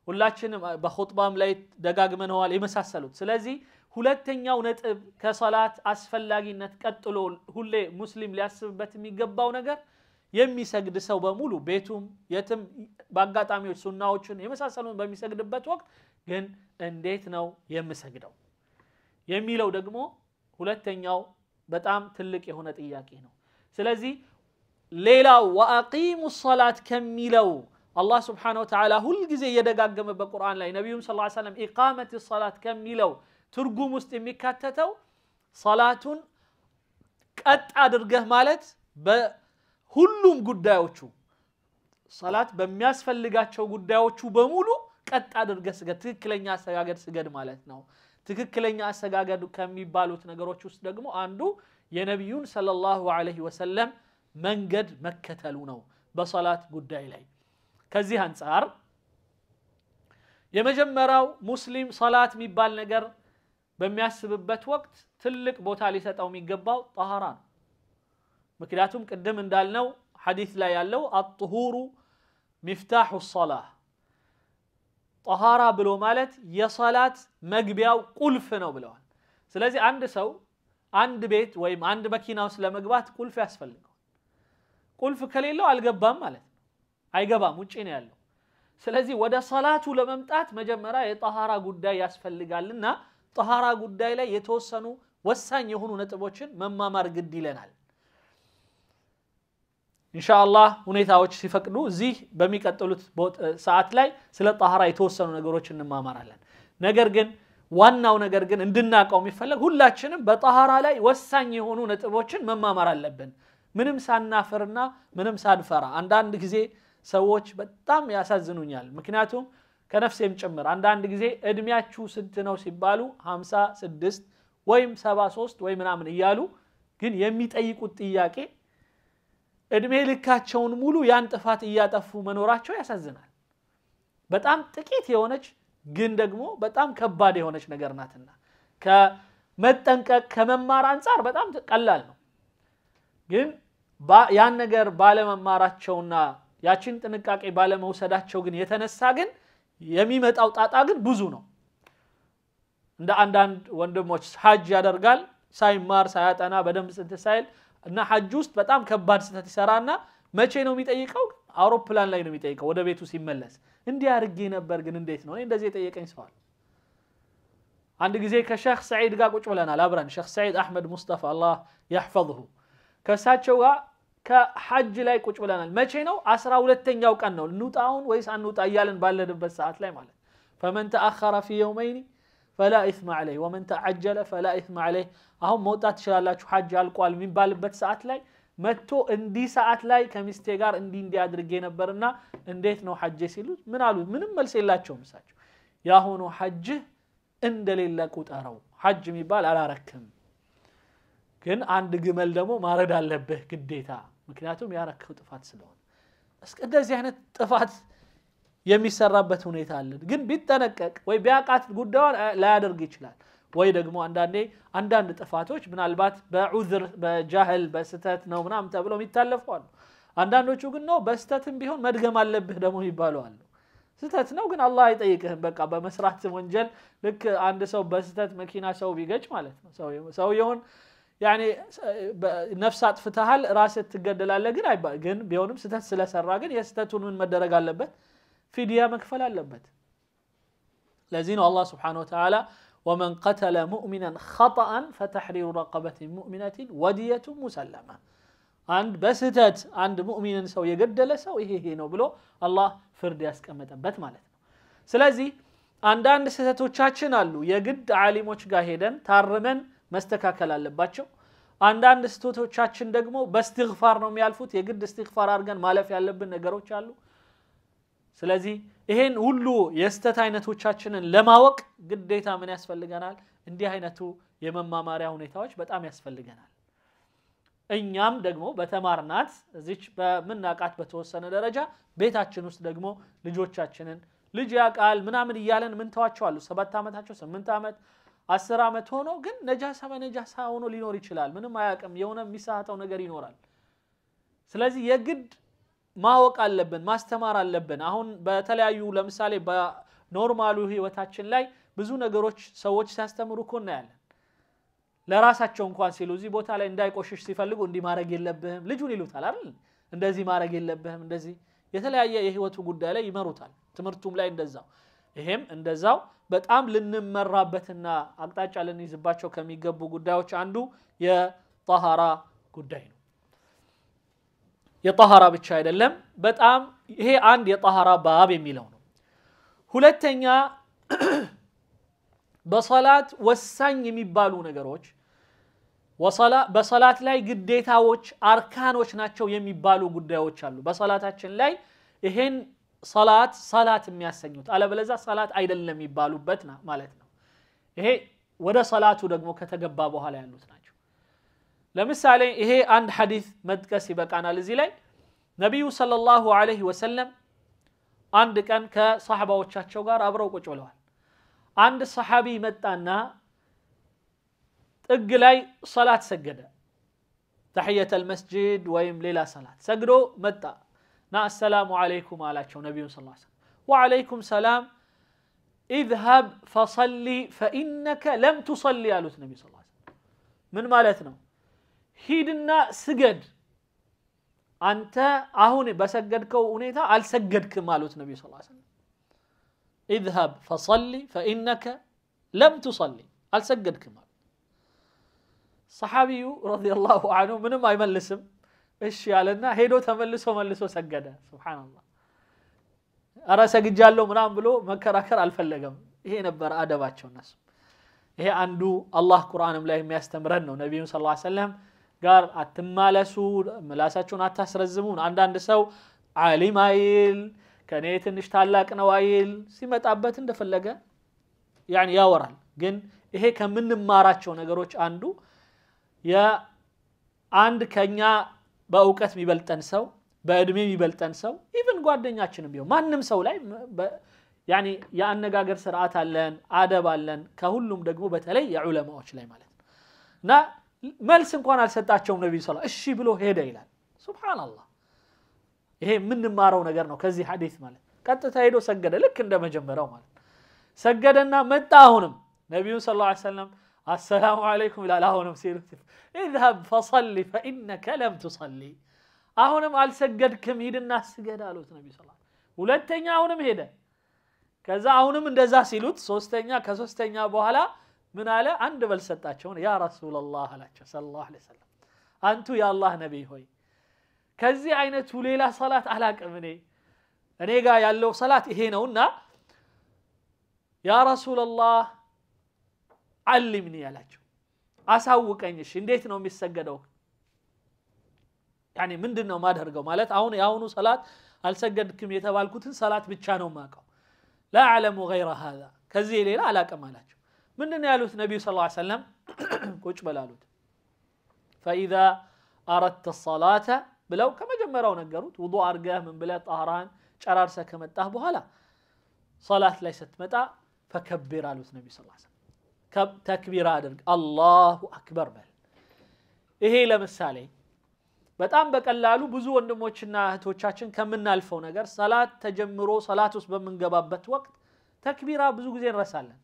ሁላችንም በኹጥባም ላይ ደጋግመነዋል የመሳሰሉት። ስለዚህ ሁለተኛው ነጥብ ከሰላት አስፈላጊነት ቀጥሎ ሁሌ ሙስሊም ሊያስብበት የሚገባው ነገር የሚሰግድ ሰው በሙሉ ቤቱም፣ የትም በአጋጣሚዎች ሱናዎችን የመሳሰሉን በሚሰግድበት ወቅት ግን እንዴት ነው የምሰግደው የሚለው ደግሞ ሁለተኛው በጣም ትልቅ የሆነ ጥያቄ ነው። ስለዚህ ሌላው ወአቂሙ ሰላት ከሚለው አላህ ስብሓነ ወተዓላ ሁልጊዜ እየደጋገመ በቁርአን ላይ ነቢዩም ስ ሰለም ኢቃመት ሰላት ከሚለው ትርጉም ውስጥ የሚካተተው ሰላቱን ቀጥ አድርገህ ማለት በሁሉም ጉዳዮቹ ሰላት በሚያስፈልጋቸው ጉዳዮቹ በሙሉ ቀጥ አድርገህ ስገድ፣ ትክክለኛ አሰጋገድ ስገድ ማለት ነው። ትክክለኛ አሰጋገድ ከሚባሉት ነገሮች ውስጥ ደግሞ አንዱ የነቢዩን ሰለላሁ ዐለይሂ ወሰለም መንገድ መከተሉ ነው በሰላት ጉዳይ ላይ ከዚህ አንጻር የመጀመሪያው ሙስሊም ሰላት የሚባል ነገር በሚያስብበት ወቅት ትልቅ ቦታ ሊሰጠው የሚገባው ጠሃራ ነው። ምክንያቱም ቅድም እንዳልነው ሐዲስ ላይ ያለው አጥሁሩ ሚፍታሑ ሰላህ ጠሃራ ብሎ ማለት የሰላት መግቢያው ቁልፍ ነው ብለዋል። ስለዚህ አንድ ሰው አንድ ቤት ወይም አንድ መኪና ውስጥ ለመግባት ቁልፍ ያስፈልገዋል። ቁልፍ ከሌለው አልገባም ማለት ነው። አይገባም፣ ውጭ ነው ያለው። ስለዚህ ወደ ሰላቱ ለመምጣት መጀመሪያ የጠሃራ ጉዳይ ያስፈልጋልና ጠሃራ ጉዳይ ላይ የተወሰኑ ወሳኝ የሆኑ ነጥቦችን መማማር ግድ ይለናል። ኢንሻአላህ ሁኔታዎች ሲፈቅዱ እዚህ በሚቀጥሉት ሰዓት ላይ ስለ ጠሃራ የተወሰኑ ነገሮች እንማማራለን። ነገር ግን ዋናው ነገር ግን እንድናውቀው የሚፈለግ ሁላችንም በጠሃራ ላይ ወሳኝ የሆኑ ነጥቦችን መማማር አለብን፣ ምንም ሳናፍርና ምንም ሳንፈራ። አንዳንድ ጊዜ ሰዎች በጣም ያሳዝኑኛል። ምክንያቱም ከነፍሴም ጭምር አንዳንድ ጊዜ እድሜያችሁ ስንት ነው ሲባሉ 56 ወይም 73 ወይ ምናምን እያሉ ግን የሚጠይቁት ጥያቄ እድሜ ልካቸውን ሙሉ ያን ጥፋት እያጠፉ መኖራቸው ያሳዝናል። በጣም ጥቂት የሆነች ግን ደግሞ በጣም ከባድ የሆነች ነገር ናትና ከመጠንቀቅ ከመማር አንጻር በጣም ቀላል ነው። ግን ያን ነገር ባለመማራቸውና ያችን ጥንቃቄ ባለመውሰዳቸው ግን የተነሳ ግን የሚመጣው ጣጣ ግን ብዙ ነው። እንደ አንዳንድ ወንድሞች ሀጅ ያደርጋል ሳይማር ሳያጠና በደንብ ስንት ሳይል እና ሀጅ ውስጥ በጣም ከባድ ስህተት ይሰራና መቼ ነው የሚጠይቀው? አውሮፕላን ላይ ነው የሚጠይቀው ወደ ቤቱ ሲመለስ እንዲህ አድርጌ ነበር ግን እንዴት ነው እኔ እንደዚህ የጠየቀኝ ሰዋል አንድ ጊዜ ከሸክ ሰዒድ ጋር ቁጭ ብለናል አብረን ሸክ ሰዒድ አሕመድ ሙስጠፋ አላህ ያሕፈظሁ ከእሳቸው ጋር ከሐጅ ላይ ቁጭ ብለናል መቼ ነው አስራ ሁለተኛው ቀን ነው እንውጣውን ወይስ አንውጣ እያለን ባለንበት ሰዓት ላይ ማለት ፈመን ተአኸረ ፊ የውመይኒ ፈላ ኢስም አለይህ ወመን ተዓጀለ ፈላ ኢስም አለይህ አሁን መውጣት ትችላላችሁ ሐጅ አልቋል የሚባልበት ሰዓት ላይ መጥቶ እንዲህ ሰዓት ላይ ከሚስቴ ጋር እንዲህ እንዲህ አድርጌ ነበርና እንዴት ነው ሐጄ ሲሉት ምን አሉ? ምንም መልስ የላቸውም። እሳቸው ያሁኑ ሐጅህ እንደሌለ ቁጠረው። ሐጅ የሚባል አላረክም፣ ግን አንድ ግመል ደግሞ ማረድ አለብህ ግዴታ፣ ምክንያቱም ያረክው ጥፋት ስለሆነ። እንደዚህ አይነት ጥፋት የሚሰራበት ሁኔታ አለን። ግን ቢጠነቀቅ ወይ ቢያቃት ጉዳዩን ላያደርግ ይችላል። ወይ ደግሞ አንዳንዴ አንዳንድ ጥፋቶች ምናልባት በዑዝር በጃህል በስተት ነው ምናምን ተብለው ይታለፉ አሉ። አንዳንዶቹ ግን ነው በስተትም ቢሆን መድገም አለብህ ደግሞ ይባሉ አሉ። ስተት ነው ግን አላህ አይጠይቅህም። በቃ በመስራት ወንጀል ልክ አንድ ሰው በስተት መኪና ሰው ቢገጭ ማለት ነው ሰውየውን ያኔ ነፍስ አጥፍተሃል ራስ ትገደላለህ ግን ግን ቢሆንም ስተት ስለሰራ ግን የስተቱን ምን መደረግ አለበት? ፊድያ መክፈል አለበት። ለዚህ ነው አላህ ስብሓነሁ ወተዓላ ወመን ቀተለ ሙእሚናን ኸጠአን ፈተሕሪሩ ረቀበትን ሙእሚናትን ወድየቱ ሙሰለማ አንድ በስህተት አንድ ሙእሚንን ሰው የገደለ ሰው ይሄ ይሄ ነው ብሎ አላህ ፍርድ ያስቀመጠበት ማለት ነው። ስለዚህ አንዳንድ ስህተቶቻችን አሉ የግድ ዓሊሞች ጋር ሄደን ታርመን መስተካከል አለባቸው። አንዳንድ ስህተቶቻችን ደግሞ በእስትግፋር ነው የሚያልፉት። የግድ እስትግፋር አድርገን ማለፍ ያለብን ነገሮች አሉ። ስለዚህ ይሄን ሁሉ የስተት አይነቶቻችንን ለማወቅ ግዴታ ምን ያስፈልገናል? እንዲህ አይነቱ የመማማሪያ ሁኔታዎች በጣም ያስፈልገናል። እኛም ደግሞ በተማርናት እዚች በምናቃት በተወሰነ ደረጃ ቤታችን ውስጥ ደግሞ ልጆቻችንን ልጅ ያውቃል ምናምን እያለን ምን ተዋቸዋሉ። ሰባት ዓመታቸው ስምንት ዓመት አስር ዓመት ሆኖ ግን ነጃሳ በነጃሳ ሆኖ ሊኖር ይችላል። ምንም አያውቅም። የሆነ የሚሳተው ነገር ይኖራል። ስለዚህ የግድ ማወቅ አለብን፣ ማስተማር አለብን። አሁን በተለያዩ ለምሳሌ በኖርማሉ ህይወታችን ላይ ብዙ ነገሮች ሰዎች ሲያስተምሩ እኮ እናያለን። ለራሳቸው እንኳን ሲሉ እዚህ ቦታ ላይ እንዳይቆሽሽ ሲፈልጉ እንዲህ ማድረግ የለብህም ልጁን ይሉታል አይደል? እንደዚህ ማድረግ የለብህም እንደዚህ የተለያየ የህይወቱ ጉዳይ ላይ ይመሩታል። ትምህርቱም ላይ እንደዛው ይሄም እንደዛው በጣም ልንመራበትና አቅጣጫ ልንይዝባቸው ከሚገቡ ጉዳዮች አንዱ የጠሃራ ጉዳይ ነው። የጠሃራ ብቻ አይደለም። በጣም ይሄ አንድ የጠሃራ ባብ የሚለው ነው። ሁለተኛ በሰላት ወሳኝ የሚባሉ ነገሮች በሰላት ላይ ግዴታዎች፣ አርካኖች ናቸው የሚባሉ ጉዳዮች አሉ። በሰላታችን ላይ ይሄን ሰላት ሰላት የሚያሰኙት አለበለዛ ሰላት አይደለም የሚባሉበት ማለት ነው። ይሄ ወደ ሰላቱ ደግሞ ከተገባ በኋላ ያሉት ናቸው። ለምሳሌ ይሄ አንድ ሐዲስ መጥቀስ ይበቃናል። እዚህ ላይ ነቢዩ ሰለላሁ ዐለይሂ ወሰለም አንድ ቀን ከሰሐባዎቻቸው ጋር አብረው ቁጭ ብለዋል። አንድ ሰሐቢ መጣና ጥግ ላይ ሰላት ሰገደ። ተሕየተ ልመስጅድ ወይም ሌላ ሰላት ሰግዶ መጣ እና አሰላሙ ዐለይኩም አላቸው ነቢዩን ስ ወዐለይኩም ሰላም ኢዝሀብ ፈሰሊ ፈኢነከ ለም ቱሰሊ አሉት ነቢ ስ ምን ማለት ነው? ሂድና ስገድ፣ አንተ አሁን በሰገድከው ሁኔታ አልሰገድክም አሉት ነቢዩ ስ ሰለም። ኢዝሀብ ፈሰሊ ፈኢነከ ለም ቱሰሊ፣ አልሰገድክም አሉት። ሰሓቢዩ ረዲየላሁ አንሁ ምንም አይመልስም እሺ ያለና ሄዶ ተመልሶ መልሶ ሰገደ። ሱብሓነላህ። እረ ሰግጃለሁ ምናም ብሎ መከራከር አልፈለገም። ይሄ ነበረ አደባቸው እነሱ። ይሄ አንዱ አላህ ቁርአንም ላይ የሚያስተምረን ነው። ነቢዩ ሰለላሁ ዐለይሂ ጋር አትማለሱ፣ ምላሳችሁን አታስረዝሙ። አንዳንድ ሰው አሊም አይል ከኔ ትንሽ ታላቅ ነው አይል፣ ሲመጣበት እንደፈለገ ያን ያወራል። ግን ይሄ ከምንማራቸው ነገሮች አንዱ የአንድ ከኛ በእውቀት የሚበልጠን ሰው በእድሜ የሚበልጠን ሰው ኢቭን ጓደኛችንም ቢሆን ማንም ሰው ላይ ያኒ የአነጋገር ስርዓት አለን፣ አደብ አለን። ከሁሉም ደግሞ በተለይ የዑለማዎች ላይ ማለት ነው እና መልስ እንኳን አልሰጣቸውም ነቢዩ ስ እሺ ብሎ ሄደ ይላል ሱብሓነላህ ይሄ የምንማረው ነገር ነው ከዚህ ሐዲስ ማለት ቀጥታ ሄዶ ሰገደ ልክ እንደ መጀመሪያው ማለት ሰገደና መጣ አሁንም ነቢዩን ስለ ላ ሰለም አሰላሙ አለይኩም ይላል አሁንም ሲሉት ኢዝሀብ ፈሰሊ ፈኢነከ ለም ትሰሊ አሁንም አልሰገድክም ሂድና ስገድ አሉት ነቢ ስ ሁለተኛ አሁንም ሄደ ከዛ አሁንም እንደዛ ሲሉት ሶስተኛ ከሶስተኛ በኋላ ምን አለ? አንድ በል ሰጣቸውን። ያ ረሱላላህ አላቸው ሰለላሁ ዐለይሂ ወሰለም፣ አንቱ የአላህ ነቢይ ሆይ ከዚህ አይነቱ ሌላ ሰላት አላቅም እኔ እኔ ጋር ያለው ሰላት ይሄ ነውና ያ ረሱላላህ አሊምኒ አላቸው። አሳውቀኝሽ እንዴት ነው የሚሰገደው? ያኔ ምንድን ነው ማደርገው? ማለት አሁን የአሁኑ ሰላት አልሰገድክም የተባልኩትን ሰላት ብቻ ነው ማቀው ላ አዕለሙ ገይረ ሃዛ ከዚህ ሌላ አላቅም አላቸው። ምንድን ያሉት ነቢዩ ስ ሰለም ቁጭ በላሉት ፈኢዛ አረተ ሰላተ ብለው ከመጀመሪያው ነገሩት ውዱ አርገህ ምን ብለህ ጣህራን ጨራርሰ ከመጣህ በኋላ ሰላት ላይ ስትመጣ ፈከቢር አሉት ነቢ ስ ሰለም ተክቢር አድርግ አላሁ አክበር በል ይሄ ለምሳሌ በጣም በቀላሉ ብዙ ወንድሞችና እህቶቻችን ከምናልፈው ነገር ሰላት ተጀምሮ ሰላት ውስጥ በምንገባበት ወቅት ተክቢራ ብዙ ጊዜ እንረሳለን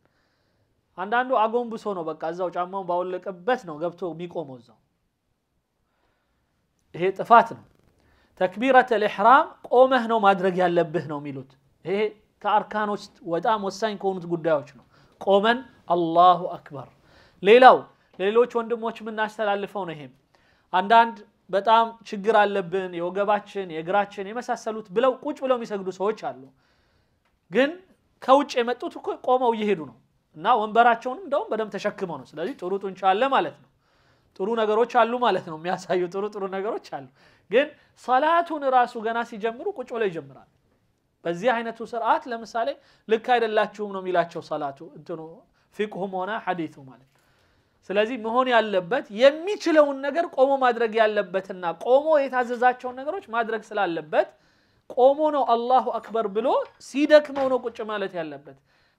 አንዳንዱ አጎንብሶ ነው በቃ እዛው ጫማውን ባወለቀበት ነው ገብቶ የሚቆመው እዛው። ይሄ ጥፋት ነው። ተክቢረተ ልሕራም ቆመህ ነው ማድረግ ያለብህ ነው የሚሉት። ይሄ ከአርካኖች በጣም ወሳኝ ከሆኑት ጉዳዮች ነው። ቆመን አላሁ አክበር። ሌላው ለሌሎች ወንድሞች የምናስተላልፈው ነው። ይሄም አንዳንድ በጣም ችግር አለብን የወገባችን፣ የእግራችን የመሳሰሉት ብለው ቁጭ ብለው የሚሰግዱ ሰዎች አሉ። ግን ከውጭ የመጡት ቆመው እየሄዱ ነው እና ወንበራቸውንም እንደውም በደንብ ተሸክመው ነው። ስለዚህ ጥሩ ጡንቻ አለ ማለት ነው። ጥሩ ነገሮች አሉ ማለት ነው። የሚያሳዩ ጥሩ ጥሩ ነገሮች አሉ። ግን ሰላቱን ራሱ ገና ሲጀምሩ ቁጭ ብለው ይጀምራል። በዚህ አይነቱ ስርዓት ለምሳሌ ልክ አይደላችሁም ነው የሚላቸው ሰላቱ እንትኑ ፊቅሁም ሆነ ሐዲቱ ማለት ስለዚህ መሆን ያለበት የሚችለውን ነገር ቆሞ ማድረግ ያለበትና ቆሞ የታዘዛቸውን ነገሮች ማድረግ ስላለበት ቆሞ ነው አላሁ አክበር ብሎ ሲደክመው ነው ቁጭ ማለት ያለበት።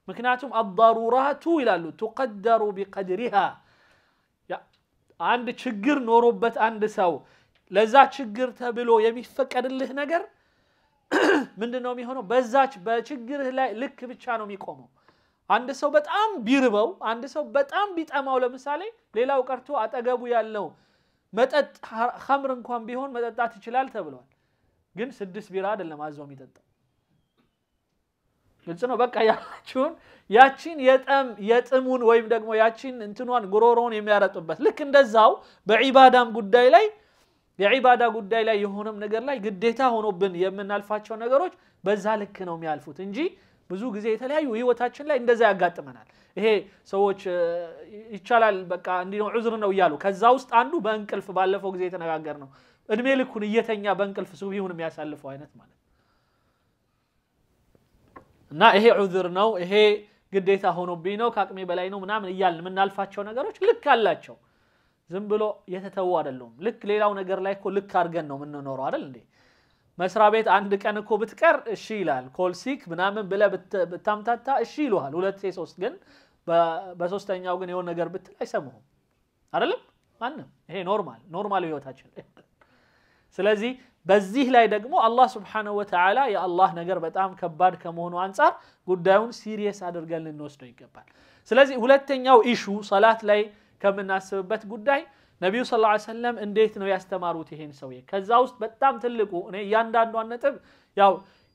ምክንያቱም አዳሩራቱ ይላሉ ቱቀደሩ ቢቀድሪሃ አንድ ችግር ኖሮበት አንድ ሰው ለዛ ችግር ተብሎ የሚፈቀድልህ ነገር ምንድን ነው የሚሆነው? በዛች በችግርህ ላይ ልክ ብቻ ነው የሚቆመው። አንድ ሰው በጣም ቢርበው፣ አንድ ሰው በጣም ቢጠማው፣ ለምሳሌ ሌላው ቀርቶ አጠገቡ ያለው መጠጥ ኸምር እንኳን ቢሆን መጠጣት ይችላል ተብሏል። ግን ስድስት ቢራ አይደለም አዞ የሚጠጣው ግልጽ ነው። በቃ ያላችሁን ያቺን የጠም የጥሙን ወይም ደግሞ ያቺን እንትኗን ጉሮሮውን የሚያረጡበት ልክ እንደዛው በዒባዳም ጉዳይ ላይ የዒባዳ ጉዳይ ላይ የሆነም ነገር ላይ ግዴታ ሆኖብን የምናልፋቸው ነገሮች በዛ ልክ ነው የሚያልፉት እንጂ ብዙ ጊዜ የተለያዩ ህይወታችን ላይ እንደዛ ያጋጥመናል። ይሄ ሰዎች ይቻላል በቃ እንዲ ነው ዑዝር ነው እያሉ ከዛ ውስጥ አንዱ በእንቅልፍ ባለፈው ጊዜ የተነጋገር ነው እድሜ ልኩን እየተኛ በእንቅልፍ ሱብሂውን የሚያሳልፈው አይነት ማለት እና ይሄ ዑዝር ነው ይሄ ግዴታ ሆኖብኝ ነው ከአቅሜ በላይ ነው ምናምን እያልን የምናልፋቸው ነገሮች ልክ አላቸው። ዝም ብሎ የተተዉ አይደሉም። ልክ ሌላው ነገር ላይ እኮ ልክ አድርገን ነው የምንኖረው አይደል እንዴ? መስሪያ ቤት አንድ ቀን እኮ ብትቀር እሺ ይላል። ኮልሲክ ምናምን ብለ ብታምታታ እሺ ይሉሃል። ሁለት ሶስት ግን በሶስተኛው ግን የሆነ ነገር ብትል አይሰሙህም። አይደለም ማንም ይሄ ኖርማል ኖርማል ህይወታችን። ስለዚህ በዚህ ላይ ደግሞ አላህ ስብሓነሁ ወተዓላ የአላህ ነገር በጣም ከባድ ከመሆኑ አንጻር ጉዳዩን ሲሪየስ አድርገን ልንወስደው ይገባል። ስለዚህ ሁለተኛው ኢሹ ሰላት ላይ ከምናስብበት ጉዳይ ነቢዩ ስ ሰለም እንዴት ነው ያስተማሩት ይሄን ሰውዬ? ከዛ ውስጥ በጣም ትልቁ እኔ እያንዳንዷን ነጥብ ያው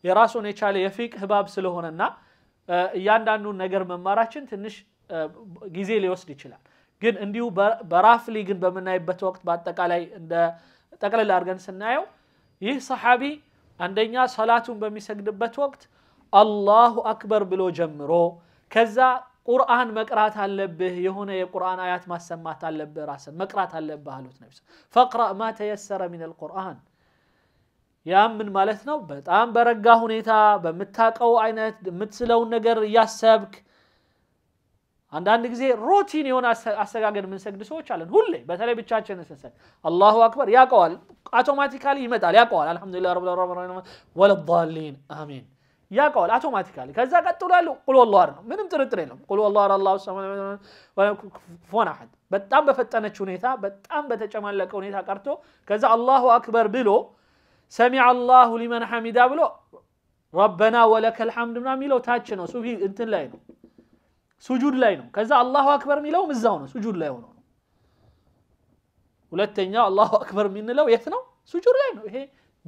የራሱን የቻለ የፊቅ ህባብ ስለሆነና እያንዳንዱን ነገር መማራችን ትንሽ ጊዜ ሊወስድ ይችላል። ግን እንዲሁ በራፍሊ ግን በምናይበት ወቅት በአጠቃላይ እንደ ጠቅልል አድርገን ስናየው ይህ ሰሓቢ አንደኛ ሰላቱን በሚሰግድበት ወቅት አላሁ አክበር ብሎ ጀምሮ ከዛ ቁርአን መቅራት አለብህ፣ የሆነ የቁርአን አያት ማሰማት አለብህ፣ ራስን መቅራት አለብህ አሉት ነቢ ፈቅረእ ማ ተየሰረ ሚን አልቁርአን። ያም ምን ማለት ነው? በጣም በረጋ ሁኔታ በምታቀው አይነት የምትስለውን ነገር እያሰብክ عندنا جزيء روتين يهون أسرع من سجد سوتش على هوله بس هذا بتشاتش نسنسن الله أكبر يا قوال أتوماتيكالي يمد على يا قوال الحمد لله رب العالمين ولا الضالين آمين يا قوال أتوماتيكالي كذا قد تقول له قل والله أرنا من أمتر ترينهم قل والله أرى الله السماء ولا فون أحد بتأم بفتنة شونيثا بتأم بتجمل لك ونيثا كرتو كذا الله أكبر بلو سمع الله لمن حمده بلو ربنا ولك الحمد من عميله تاتشنا سوفي انت لاينو ሱጁድ ላይ ነው። ከዛ አላሁ አክበር የሚለው እዛው ነው፣ ሱጁድ ላይ ሆኖ ነው። ሁለተኛው አላሁ አክበር የምንለው የት ነው? ሱጁድ ላይ ነው። ይሄ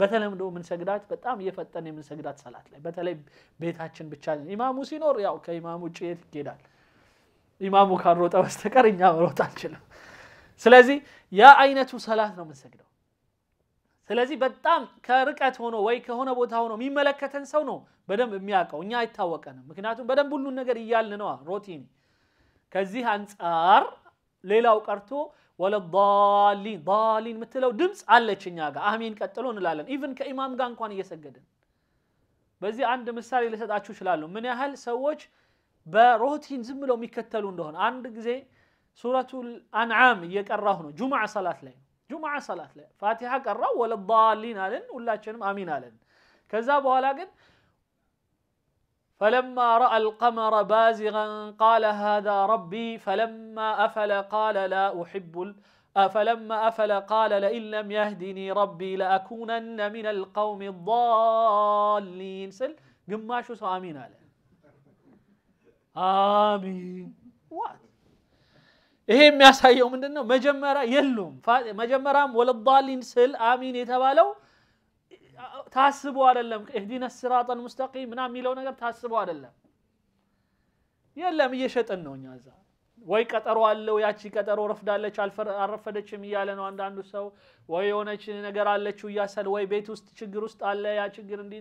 በተለምዶ ምንሰግዳት በጣም እየፈጠን የምንሰግዳት ሰላት ላይ በተለይ ቤታችን ብቻ ኢማሙ ሲኖር ያው ከኢማሙ ውጭ የት ይሄዳል? ኢማሙ ካልሮጠ በስተቀር እኛ መሮጥ አንችልም። ስለዚህ ያ አይነቱ ሰላት ነው የምንሰግደው። ስለዚህ በጣም ከርቀት ሆኖ ወይ ከሆነ ቦታ ሆኖ የሚመለከተን ሰው ነው በደንብ የሚያውቀው። እኛ አይታወቀንም። ምክንያቱም በደንብ ሁሉን ነገር እያልን ነዋ ሮቲን። ከዚህ አንጻር ሌላው ቀርቶ ወለሊን ሊን የምትለው ድምፅ አለች እኛ ጋር። አሚን ቀጥሎ እንላለን። ኢቭን ከኢማም ጋር እንኳን እየሰገድን። በዚህ አንድ ምሳሌ ልሰጣችሁ እችላለሁ፣ ምን ያህል ሰዎች በሮቲን ዝም ብለው የሚከተሉ እንደሆነ። አንድ ጊዜ ሱረቱል አንዓም እየቀራሁ ነው ጁምዓ ሰላት ላይ ጁምዓ فاتحة قرر ولا الضالين ወለዳሊን ولا ሁላችንም آمين ألن كذاب በኋላ ግን فلما راى القمر بازغا قال هذا ربي فلما افل قال لا احب فلما افل قال لئن لم يهدني ربي لاكونن من القوم الضالين سل قماشو سو امين ألن آمين ይሄ የሚያሳየው ምንድነው? መጀመሪያ የሉም። መጀመሪያም ወለዳሊን ስል አሚን የተባለው ታስቦ አይደለም። እህዲነ ስራጠን ሙስተቂም ምናምን የሚለው ነገር ታስቦ አይደለም። የለም እየሸጥን ነው እኛ እዛ ወይ ቀጠሮ አለው ያቺ ቀጠሮ ረፍዳለች አልረፈደችም እያለ ነው አንዳንዱ ሰው። ወይ የሆነች ነገር አለችው እያሰል ወይ ቤት ውስጥ ችግር ውስጥ አለ ያ ችግር እንዲ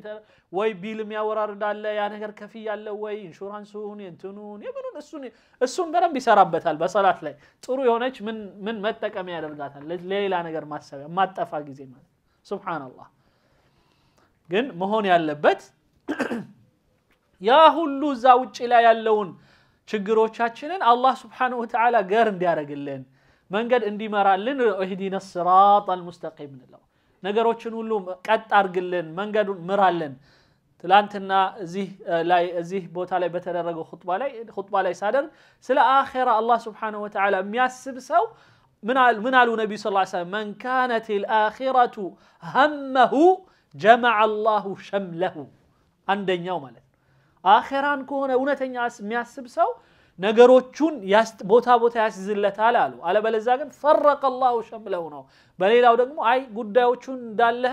ወይ ቢል የሚያወራርዳለ ያ ነገር ከፊ ያለው ወይ ኢንሹራንሱን የእንትኑን የምኑን እሱን እሱን በደንብ ይሰራበታል። በሰላት ላይ ጥሩ የሆነች ምን ምን መጠቀሚያ ያደርጋታል ለሌላ ነገር ማሰቢያ ማጠፋ ጊዜ ማለት ሱብሃንአላህ። ግን መሆን ያለበት ያ ሁሉ እዛ ውጭ ላይ ያለውን ችግሮቻችንን አላህ ስብሓንሁ ወተዓላ ገር እንዲያደርግልን መንገድ እንዲመራልን እህዲነ ስራጥ አልሙስተቂም እንለው። ነገሮችን ሁሉ ቀጥ አርግልን፣ መንገዱን ምራልን። ትላንትና እዚህ ላይ እዚህ ቦታ ላይ በተደረገው ኹጥባ ላይ ሳደርግ ስለ አኼራ አላህ ስብሓንሁ ወተዓላ የሚያስብ ሰው ምን አሉ ነቢዩ ስ ሰለም መን ካነት ልአኺረቱ ሀመሁ ጀመዐ አላሁ ሸምለሁ አንደኛው ማለት አኼራን ከሆነ እውነተኛ የሚያስብ ሰው ነገሮቹን ቦታ ቦታ ያስይዝለታል አሉ። አለበለዛ ግን ፈረቀ ላሁ ሸምለው ነው። በሌላው ደግሞ አይ ጉዳዮቹን እንዳለ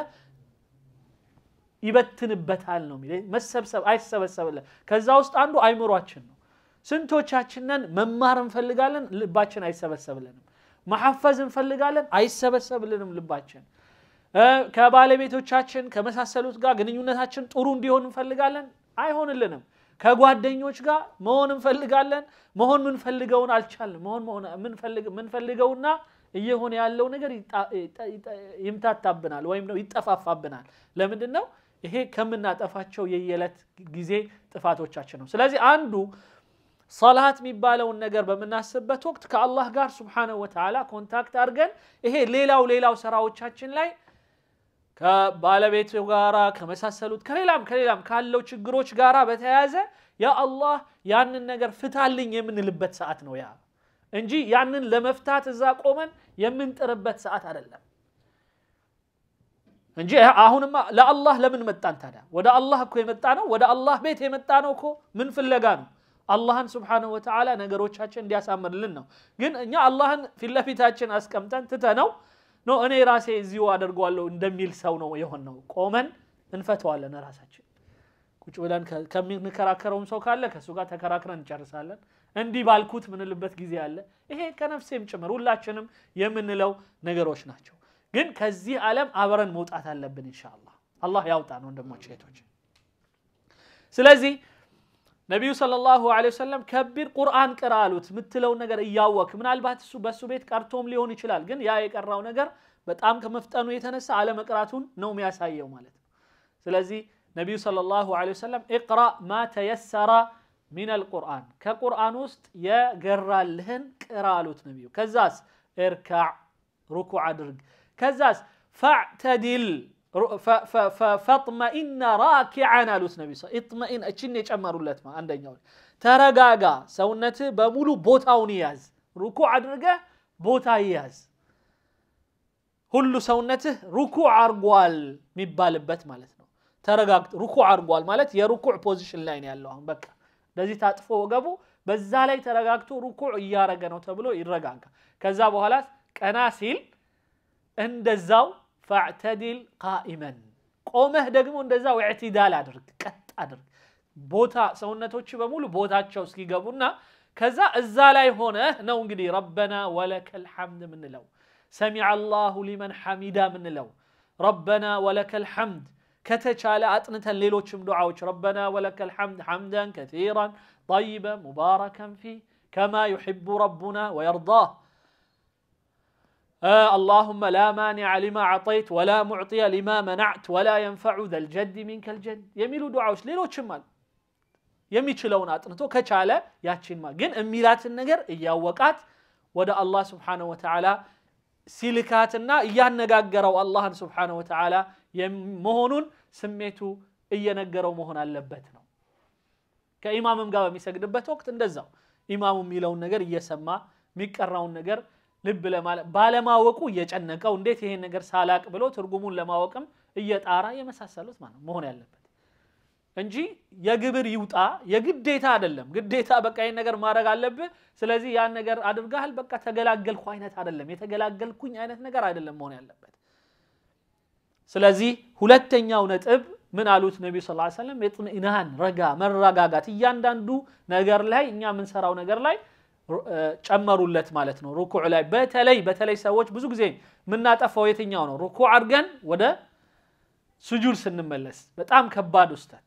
ይበትንበታል ነው የሚል መሰብሰብ አይሰበሰብለ ከዛ ውስጥ አንዱ አይምሯችን ነው። ስንቶቻችንን መማር እንፈልጋለን፣ ልባችን አይሰበሰብልንም። መሐፈዝ እንፈልጋለን፣ አይሰበሰብልንም ልባችን። ከባለቤቶቻችን ከመሳሰሉት ጋር ግንኙነታችን ጥሩ እንዲሆን እንፈልጋለን፣ አይሆንልንም። ከጓደኞች ጋር መሆን እንፈልጋለን። መሆን ምንፈልገውን አልቻልንም። መሆን ምንፈልገውና እየሆነ ያለው ነገር ይምታታብናል ወይም ነው ይጠፋፋብናል። ለምንድን ነው? ይሄ ከምናጠፋቸው የየዕለት ጊዜ ጥፋቶቻችን ነው። ስለዚህ አንዱ ሰላት የሚባለውን ነገር በምናስብበት ወቅት ከአላህ ጋር ስብሓነሁ ወተዓላ ኮንታክት አድርገን ይሄ ሌላው ሌላው ስራዎቻችን ላይ ከባለቤቱ ጋራ ከመሳሰሉት ከሌላም ከሌላም ካለው ችግሮች ጋራ በተያያዘ ያ አላህ ያንን ነገር ፍታልኝ የምንልበት ሰዓት ነው ያ እንጂ ያንን ለመፍታት እዛ ቆመን የምንጥርበት ሰዓት አይደለም እንጂ አሁንማ ለአላህ ለምን መጣን ታዲያ ወደ አላህ እኮ የመጣ ነው ወደ አላህ ቤት የመጣ ነው እኮ ምን ፍለጋ ነው አላህን ስብሓነሁ ወተዓላ ነገሮቻችን እንዲያሳምርልን ነው ግን እኛ አላህን ፊትለፊታችን አስቀምጠን ትተነው ኖ እኔ ራሴ እዚሁ አደርገዋለሁ እንደሚል ሰው ነው የሆን ነው። ቆመን እንፈተዋለን ራሳችን። ቁጭ ብለን ከሚንከራከረውም ሰው ካለ ከእሱ ጋር ተከራክረን እንጨርሳለን። እንዲህ ባልኩት ምንልበት ጊዜ አለ። ይሄ ከነፍሴም ጭምር ሁላችንም የምንለው ነገሮች ናቸው። ግን ከዚህ ዓለም አብረን መውጣት አለብን። እንሻ አላህ ያውጣ ነው ወንድሞች እህቶች። ስለዚህ نبي صلى الله عليه وسلم كبير قرآن كرالوت متلو نجر إياوك من البات السو بسو بيت كارتوم ليوني چلال جن ياي كرراو نجر بتقام كمفتانو يتنسى على مكراتون نوم ياسا يوم مالت سلازي نبي صلى الله عليه وسلم اقرأ ما تيسر من القرآن كقرآن وست يا قرالهن كرالوت نبيو كزاس اركع ركوع درق كزاس فاعتدل ፈጥመኢና ራኪዓን አሉት ነቢ ኢጥመኢን እችን የጨመሩለት አንደኛው ተረጋጋ፣ ሰውነት በሙሉ ቦታውን ይያዝ፣ ሩኩዕ አድርገህ ቦታ ይያዝ። ሁሉ ሰውነትህ ሩኩዕ አርጓል የሚባልበት ማለት ነው። ተረጋግ ሩኩዕ አርጓል ማለት የሩኩዕ ፖዚሽን ላይ ነው ያለው። አሁን በቃ እንደዚህ ታጥፎ ወገቡ በዛ ላይ ተረጋግቶ ሩኩዕ እያረገ ነው ተብሎ ይረጋጋ። ከዛ በኋላ ቀና ሲል እንደዛው فاعتدل قائما قومه دقمون دزا واعتدال عدرك قط عدرك بوتا سونتوش بمولو بوتا تشوسكي قبولنا كذا الزالي هنا نو نونجدي ربنا ولك الحمد من لو سمع الله لمن حمدا من لو ربنا ولك الحمد كتش على أتنت الليل وشم دعوش ربنا ولك الحمد حمدا كثيرا طيبا مباركا فيه كما يحب ربنا ويرضاه آه اللهم لا مانع لما عطيت ولا معطي لما منعت ولا ينفع ذا الجد منك الجد يميلوا دعوش ليلو تشمال يمي تشلون أطنتو كتشالة يا تشين ما جن أميلات النجر إيا وقات ودا الله سبحانه وتعالى سيلكاتنا إيا النجر والله سبحانه وتعالى يمهون سميتو إيا نجر ومهون اللبتنا كإمام مقابل ميساق دبت وقت اندزا إمام ميلون نجر إيا سما ميكرون نجر ልብ ባለማወቁ እየጨነቀው እንዴት ይሄን ነገር ሳላቅ ብሎ ትርጉሙን ለማወቅም እየጣራ የመሳሰሉት ማለት መሆን ያለበት እንጂ የግብር ይውጣ የግዴታ አይደለም። ግዴታ በቃ ይህን ነገር ማድረግ አለብህ፣ ስለዚህ ያን ነገር አድርጋህል፣ በቃ ተገላገልኩ አይነት አይደለም። የተገላገልኩኝ አይነት ነገር አይደለም መሆን ያለበት። ስለዚህ ሁለተኛው ነጥብ ምን አሉት ነቢዩ ስ ሰለም የጥምኢናን ረጋ መረጋጋት እያንዳንዱ ነገር ላይ እኛ የምንሰራው ነገር ላይ ጨመሩለት ማለት ነው። ሩኩዕ ላይ በተለይ በተለይ ሰዎች ብዙ ጊዜ የምናጠፋው የትኛው ነው? ሩኩዕ አድርገን ወደ ስጁድ ስንመለስ በጣም ከባድ ውስተት።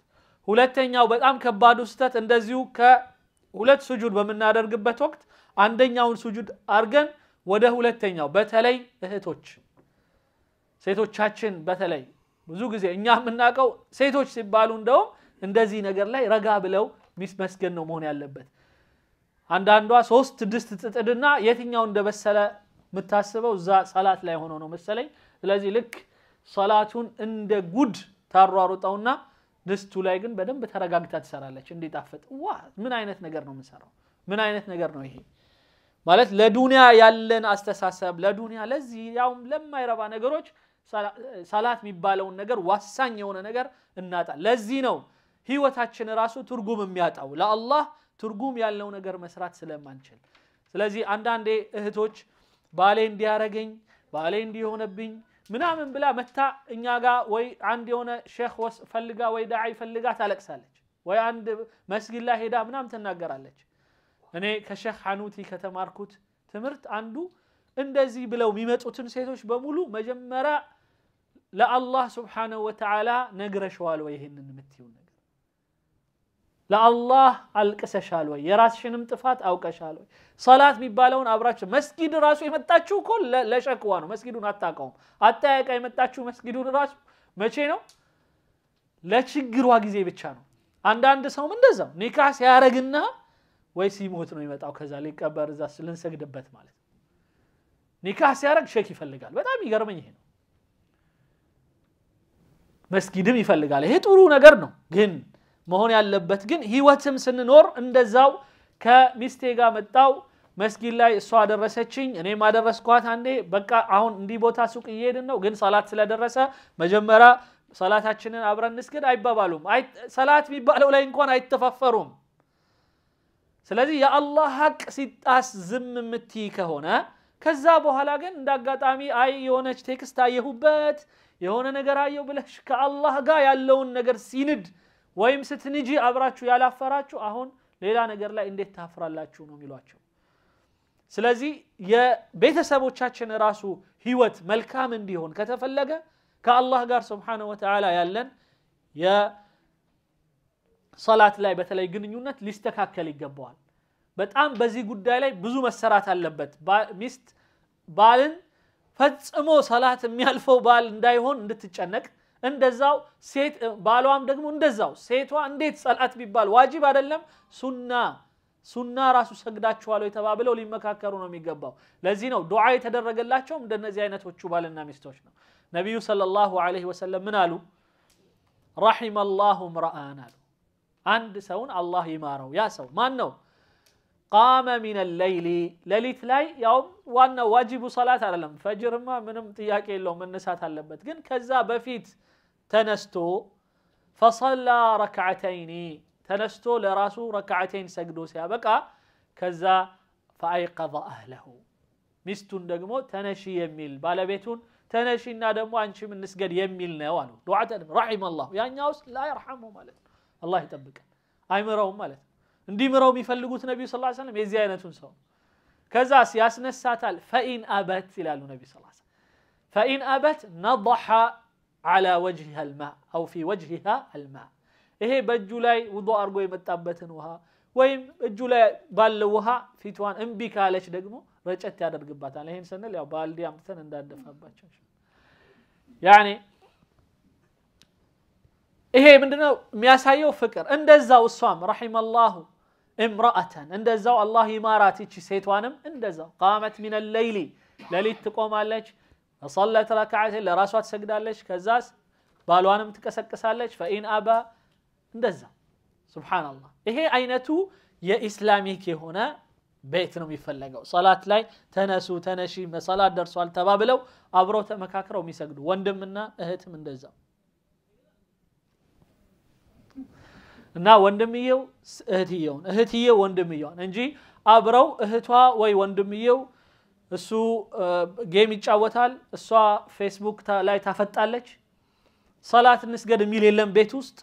ሁለተኛው በጣም ከባድ ውስተት እንደዚሁ ከሁለት ስጁድ በምናደርግበት ወቅት አንደኛውን ስጁድ አድርገን ወደ ሁለተኛው በተለይ እህቶች ሴቶቻችን በተለይ ብዙ ጊዜ እኛ የምናውቀው ሴቶች ሲባሉ እንደውም እንደዚህ ነገር ላይ ረጋ ብለው ሚስ መስገን ነው መሆን ያለበት አንዳንዷ ሶስት ድስት ትጥድና የትኛው እንደበሰለ የምታስበው እዛ ሰላት ላይ ሆኖ ነው መሰለኝ። ስለዚህ ልክ ሰላቱን እንደ ጉድ ታሯሩጠውና ድስቱ ላይ ግን በደንብ ተረጋግታ ትሰራለች። እንዲጣፍጥ ዋ! ምን አይነት ነገር ነው የምሰራው? ምን አይነት ነገር ነው ይሄ? ማለት ለዱንያ ያለን አስተሳሰብ ለዱንያ ለዚህ ያውም ለማይረባ ነገሮች ሰላት የሚባለውን ነገር ዋሳኝ የሆነ ነገር እናጣ። ለዚህ ነው ህይወታችን ራሱ ትርጉም የሚያጣው ለአላህ ትርጉም ያለው ነገር መስራት ስለማንችል ስለዚህ አንዳንዴ እህቶች ባሌ እንዲያረገኝ ባሌ እንዲሆነብኝ ምናምን ብላ መታ እኛ ጋ ወይ አንድ የሆነ ሼክ ወስ ፈልጋ ወይ ዳዓይ ፈልጋ ታለቅሳለች ወይ አንድ መስጊድ ላይ ሄዳ ምናም ትናገራለች እኔ ከሼክ ሐኑቲ ከተማርኩት ትምህርት አንዱ እንደዚህ ብለው የሚመጡትን ሴቶች በሙሉ መጀመሪያ ለአላህ ስብሓነሁ ወተዓላ ነግረሸዋል ወይ ይህንን የምትይው ለአላህ አልቅሰሻል ወይ? የራስሽንም ጥፋት አውቀሻል ወይ? ሰላት የሚባለውን አብራችሁ መስጊድ ራሱ የመጣችሁ እኮ ለሸክዋ ነው። መስጊዱን አታውቀውም። አጠያየቃ የመጣችሁ መስጊዱን ራሱ መቼ ነው? ለችግሯ ጊዜ ብቻ ነው። አንዳንድ ሰውም እንደዛው ኒካህ ሲያረግና ወይ ሲሞት ነው ይመጣው። ከዛ ሊቀበር እዛ ልንሰግድበት ማለት ነው። ኒካህ ሲያረግ ሸክ ይፈልጋል። በጣም ይገርመኝ ይሄ ነው። መስጊድም ይፈልጋል። ይሄ ጥሩ ነገር ነው ግን መሆን ያለበት ግን ህይወትም ስንኖር እንደዛው ከሚስቴ ጋር መጣው መስጊድ ላይ እሷ አደረሰችኝ እኔም አደረስኳት አንዴ በቃ አሁን እንዲህ ቦታ ሱቅ እየሄድን ነው ግን ሰላት ስለደረሰ መጀመሪያ ሰላታችንን አብረን እንስግድ አይባባሉም ሰላት የሚባለው ላይ እንኳን አይተፋፈሩም ስለዚህ የአላህ ሀቅ ሲጣስ ዝም የምትይ ከሆነ ከዛ በኋላ ግን እንደ አጋጣሚ አይ የሆነች ቴክስት አየሁበት የሆነ ነገር አየው ብለሽ ከአላህ ጋር ያለውን ነገር ሲንድ ወይም ስትንጂ አብራችሁ ያላፈራችሁ አሁን ሌላ ነገር ላይ እንዴት ታፍራላችሁ ነው የሚሏቸው። ስለዚህ የቤተሰቦቻችን ራሱ ህይወት መልካም እንዲሆን ከተፈለገ ከአላህ ጋር ስብሓነሁ ወተዓላ ያለን የሰላት ላይ በተለይ ግንኙነት ሊስተካከል ይገባዋል። በጣም በዚህ ጉዳይ ላይ ብዙ መሰራት አለበት። ሚስት ባልን ፈጽሞ ሰላት የሚያልፈው ባል እንዳይሆን እንድትጨነቅ እንደዛው ሴት ባሏም ደግሞ እንደዛው ሴቷ እንዴት ሰላት ቢባል ዋጅብ አይደለም ሱና ሱና ራሱ ሰግዳችኋል የተባብለው ሊመካከሩ ነው የሚገባው ለዚህ ነው ዱዓ የተደረገላቸው እንደነዚህ አይነቶቹ ባልና ሚስቶች ነው ነቢዩ ሰለላሁ ዐለይሂ ወሰለም ምን አሉ ረሒመ ምርአን አሉ አንድ ሰውን አላህ ይማረው ያ ሰው ማን ነው ቃመ ሚን ለይሊ ሌሊት ላይ ያውም ዋና ዋጅቡ ሰላት አይደለም ፈጅርማ ምንም ጥያቄ የለውም መነሳት አለበት ግን ከዛ በፊት ተነስቶ ፈሰላ ረክዓተይኒ ተነስቶ ለራሱ ረክዓተይን ሰግዶ ሲያበቃ ከዛ ፈአይቀظ አህለሁ ሚስቱን ደግሞ ተነሺ የሚል ባለቤቱን ተነሺና ደግሞ አንቺም እንስገድ የሚል ነው አሉ። ዱዓተ ረሒመ ላሁ ያኛ ላ የርሐሙ ማለት ነው። አላህ ይጠብቀን፣ አይምረውም ማለት ነው። እንዲምረው የሚፈልጉት ነቢዩ ስ ሰለም የዚህ አይነቱን ሰው ከዛስ ያስነሳታል። ፈኢን አበት ይላሉ ነቢ ስ ፈኢን አበት ነضሐ على وجهها الماء أو في وجهها الماء ይሄ በእጁ ላይ ውዶ አድርጎ የመጣበትን ውሃ ወይም እጁ ላይ ባለው ውሃ ፊቷን እምቢ ካለች ደግሞ ረጨት ያደርግባታል ይህን ስንል ያው ባልዲ አምጥተን እንዳደፋባቸው ያኔ ይሄ ምንድነው የሚያሳየው ፍቅር እንደዛው እሷም ረሒመ ላሁ امرأة اندزاو الله يمارات يتشي سيتوانم اندزاو قامت من الليل لليت تقوم عليك صليت ركعتين لراسها تسجد ليش كزاز بالوان متكسك ليش فإن أبا دزا سبحان الله إيه أينتو يا إسلامي هنا بيت نوم يفلقوا صلاة لاي تنسو تنشي ما صلاة درسو على تباب لو أبرو تمكاكر وميسقدو وندم منا إهت من دزا نا وندم إيو إهتيو إهتيو وندم إيو نجي أبرو إهتوا وي وندم إيو እሱ ጌም ይጫወታል፣ እሷ ፌስቡክ ላይ ታፈጣለች። ሰላት እንስገድ የሚል የለም ቤት ውስጥ።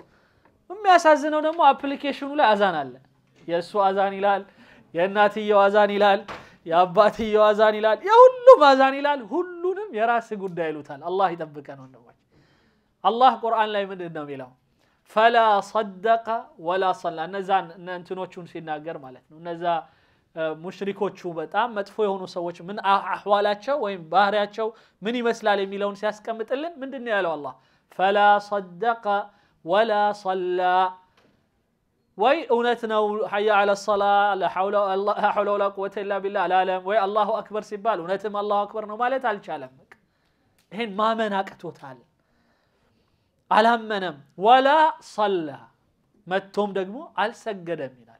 የሚያሳዝነው ደግሞ አፕሊኬሽኑ ላይ አዛን አለ። የእሱ አዛን ይላል፣ የእናትየው አዛን ይላል፣ የአባትየው አዛን ይላል፣ የሁሉም አዛን ይላል። ሁሉንም የራስ ጉዳይ ይሉታል። አላህ ይጠብቀን ወንድሞች። አላህ ቁርአን ላይ ምንድን ነው የሚለው? ፈላ ሰደቀ ወላ ሰላ እነዛን እንትኖቹን ሲናገር ማለት ነው እነዛ ሙሽሪኮቹ በጣም መጥፎ የሆኑ ሰዎች ምን አህዋላቸው ወይም ባህሪያቸው ምን ይመስላል የሚለውን ሲያስቀምጥልን ምንድን ነው ያለው አላህ ፈላ ሰደቀ ወላ ሰላ ወይ እውነት ነው ሐያ አለ ሰላ ሐውላ ወላ ቁወተ ኢላ ቢላ አላለም ወይ አላሁ አክበር ሲባል እውነትም አላሁ አክበር ነው ማለት አልቻለም ይህን ማመን አቅቶታል አላመነም ወላ ሰላ መጥቶም ደግሞ አልሰገደም ይላል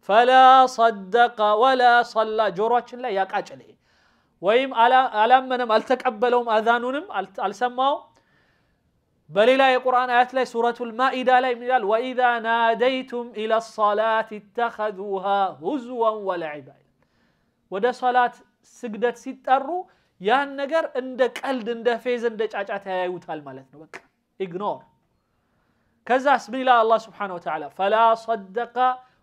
فلا صدق ولا صلى جروش لا يقاج عليه ويم على منم التقبلهم اذانهم السماو بليلا القران ايات لي سوره المائده لا يقال واذا ناديتم الى الصلاه اتخذوها هزوا ولعبا ود صلاه سجدت سيطروا يا النجر عند قلد عند فيز عند چاچات هايوتال معناتنا بقى اغنور كذا اسم الله سبحانه وتعالى فلا صدق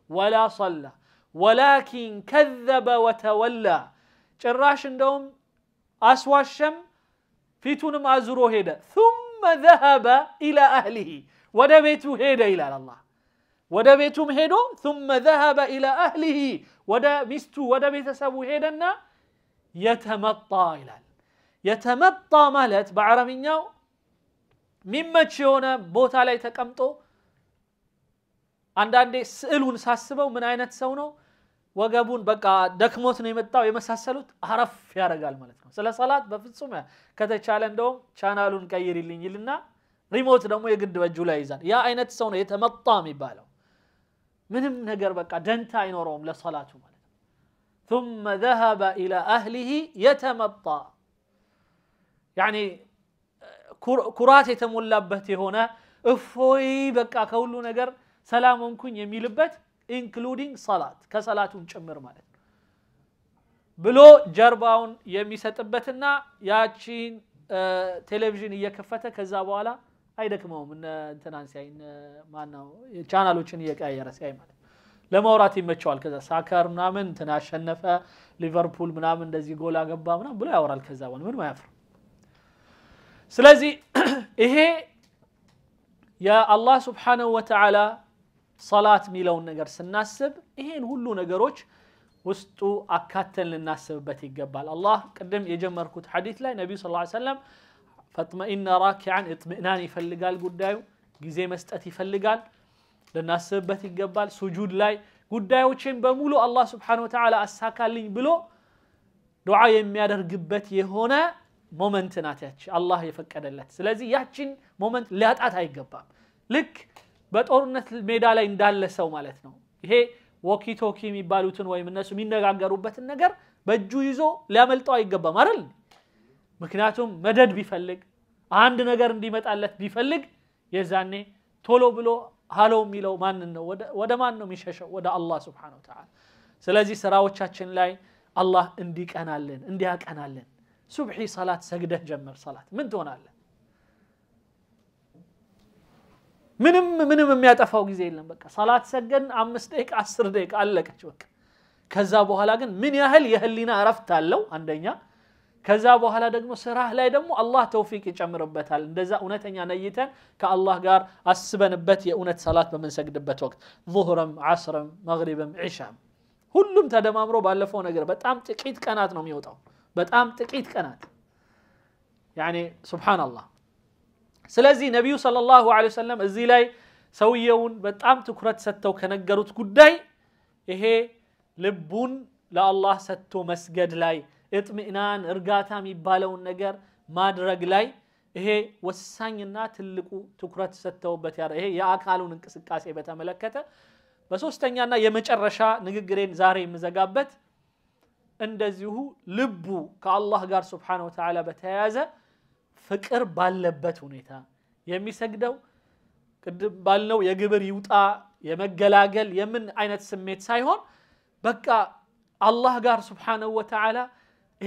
ولا صلى ولكن كذب وتولى جراش اندوم اسواشم فيتونم ازرو هيدا ثم ذهب الى اهله ودا بيتو هيدا الى الله ودا بيتو هيدو ثم ذهب الى اهله ودا ميستو ودا بيتسابو هيدنا يتمطى الى يتمطى مالت بعرمينيو مما تشيونا بوتا لا يتكمطو አንዳንዴ ስዕሉን ሳስበው ምን አይነት ሰው ነው ወገቡን በቃ ደክሞት ነው የመጣው የመሳሰሉት አረፍ ያደርጋል ማለት ነው። ስለ ሰላት በፍጹም ከተቻለ እንደውም ቻናሉን ቀይርልኝ ይልና ሪሞት ደግሞ የግድ በእጁ ላይ ይዛል። ያ አይነት ሰው ነው የተመጣ የሚባለው። ምንም ነገር በቃ ደንታ አይኖረውም ለሰላቱ ማለት ነው። ثم ذهب ኢላ أهله يتمطى يعني ኩራት የተሞላበት የሆነ እፎይ በቃ ከሁሉ ነገር ሰላም ሆንኩኝ የሚልበት ኢንክሉዲንግ ሰላት ከሰላቱም ጭምር ማለት ነው ብሎ ጀርባውን የሚሰጥበትና ያቺን ቴሌቪዥን እየከፈተ ከዛ በኋላ አይደክመውም። እንትናን ሲያይ ማነው ቻናሎችን እየቀያየረ ሲያይ ማለት ለማውራት ይመቸዋል። ከዛ ሳከር ምናምን እንትን አሸነፈ፣ ሊቨርፑል ምናምን እንደዚህ ጎል አገባ ምናምን ብሎ ያወራል። ከዛ በኋላ ምንም አያፍርም። ስለዚህ ይሄ የአላህ ስብሓነሁ ወተዓላ ሰላት የሚለውን ነገር ስናስብ ይሄን ሁሉ ነገሮች ውስጡ አካተን ልናስብበት ይገባል። አላህ ቅድም የጀመርኩት ሐዲት ላይ ነቢዩ ስ ሰለም ፈጥመኢነ ራኪዓን እጥምዕናን ይፈልጋል ጉዳዩ ጊዜ መስጠት ይፈልጋል። ልናስብበት ይገባል። ሱጁድ ላይ ጉዳዮችን በሙሉ አላህ ስብሓነ ወተዓላ አሳካልኝ ብሎ ዱዓ የሚያደርግበት የሆነ ሞመንት ናት ያቺ አላህ የፈቀደለት። ስለዚህ ያችን ሞመንት ሊያጣት አይገባም ልክ በጦርነት ሜዳ ላይ እንዳለ ሰው ማለት ነው። ይሄ ቶኪ የሚባሉትን ወይም እነሱ የሚነጋገሩበትን ነገር በእጁ ይዞ ሊያመልጠው አይገባም አይደል? ምክንያቱም መደድ ቢፈልግ አንድ ነገር እንዲመጣለት ቢፈልግ የዛኔ ቶሎ ብሎ ሀሎ የሚለው ማንን ነው? ወደ ማን ነው የሚሸሸው? ወደ አላህ ስብሓነሁ ወተዓላ። ስለዚህ ስራዎቻችን ላይ አላህ እንዲቀናልን እንዲያቀናልን። ሱብሒ ሰላት ሰግደህ ጀምር። ሰላት ምን ትሆናለን? منم منم ميا تفاو جزيل لهم بقى صلاة سجن عم مستيك عصر ديك قال لك شو بقى كذابوا هلا جن من يا هل يا هل لنا عرفت هلو عندنا كذابوا هلا دك مسرح لا يدمو الله توفيق يجمع ربته هل دزا أونت يعني نيته كالله قال أسبا نبت يا أونت صلاة بمن سجد نبت وقت ظهرا عصرا مغربا عشاء كلهم تدا ما مروا بالفون أجر بتأم تكيد كانات نوم يوتهم بتأم تكيد كانات يعني سبحان الله ስለዚህ ነቢዩ ሰለላሁ ዐለይሂ ወሰለም እዚህ ላይ ሰውየውን በጣም ትኩረት ሰጥተው ከነገሩት ጉዳይ ይሄ ልቡን ለአላህ ሰጥቶ መስገድ ላይ እጥምእናን እርጋታ የሚባለውን ነገር ማድረግ ላይ ይሄ ወሳኝና ትልቁ ትኩረት ሰጥተውበት ያ ይሄ የአካሉን እንቅስቃሴ በተመለከተ በሶስተኛና የመጨረሻ ንግግሬን ዛሬ የምዘጋበት እንደዚሁ ልቡ ከአላህ ጋር ስብሓነ ወተዓላ በተያያዘ فكر باللبت ونيتا يميسجدو قد بالنو يجبر يوتا يمجلاجل يمن عينة سميت سايهون بقى الله قار سبحانه وتعالى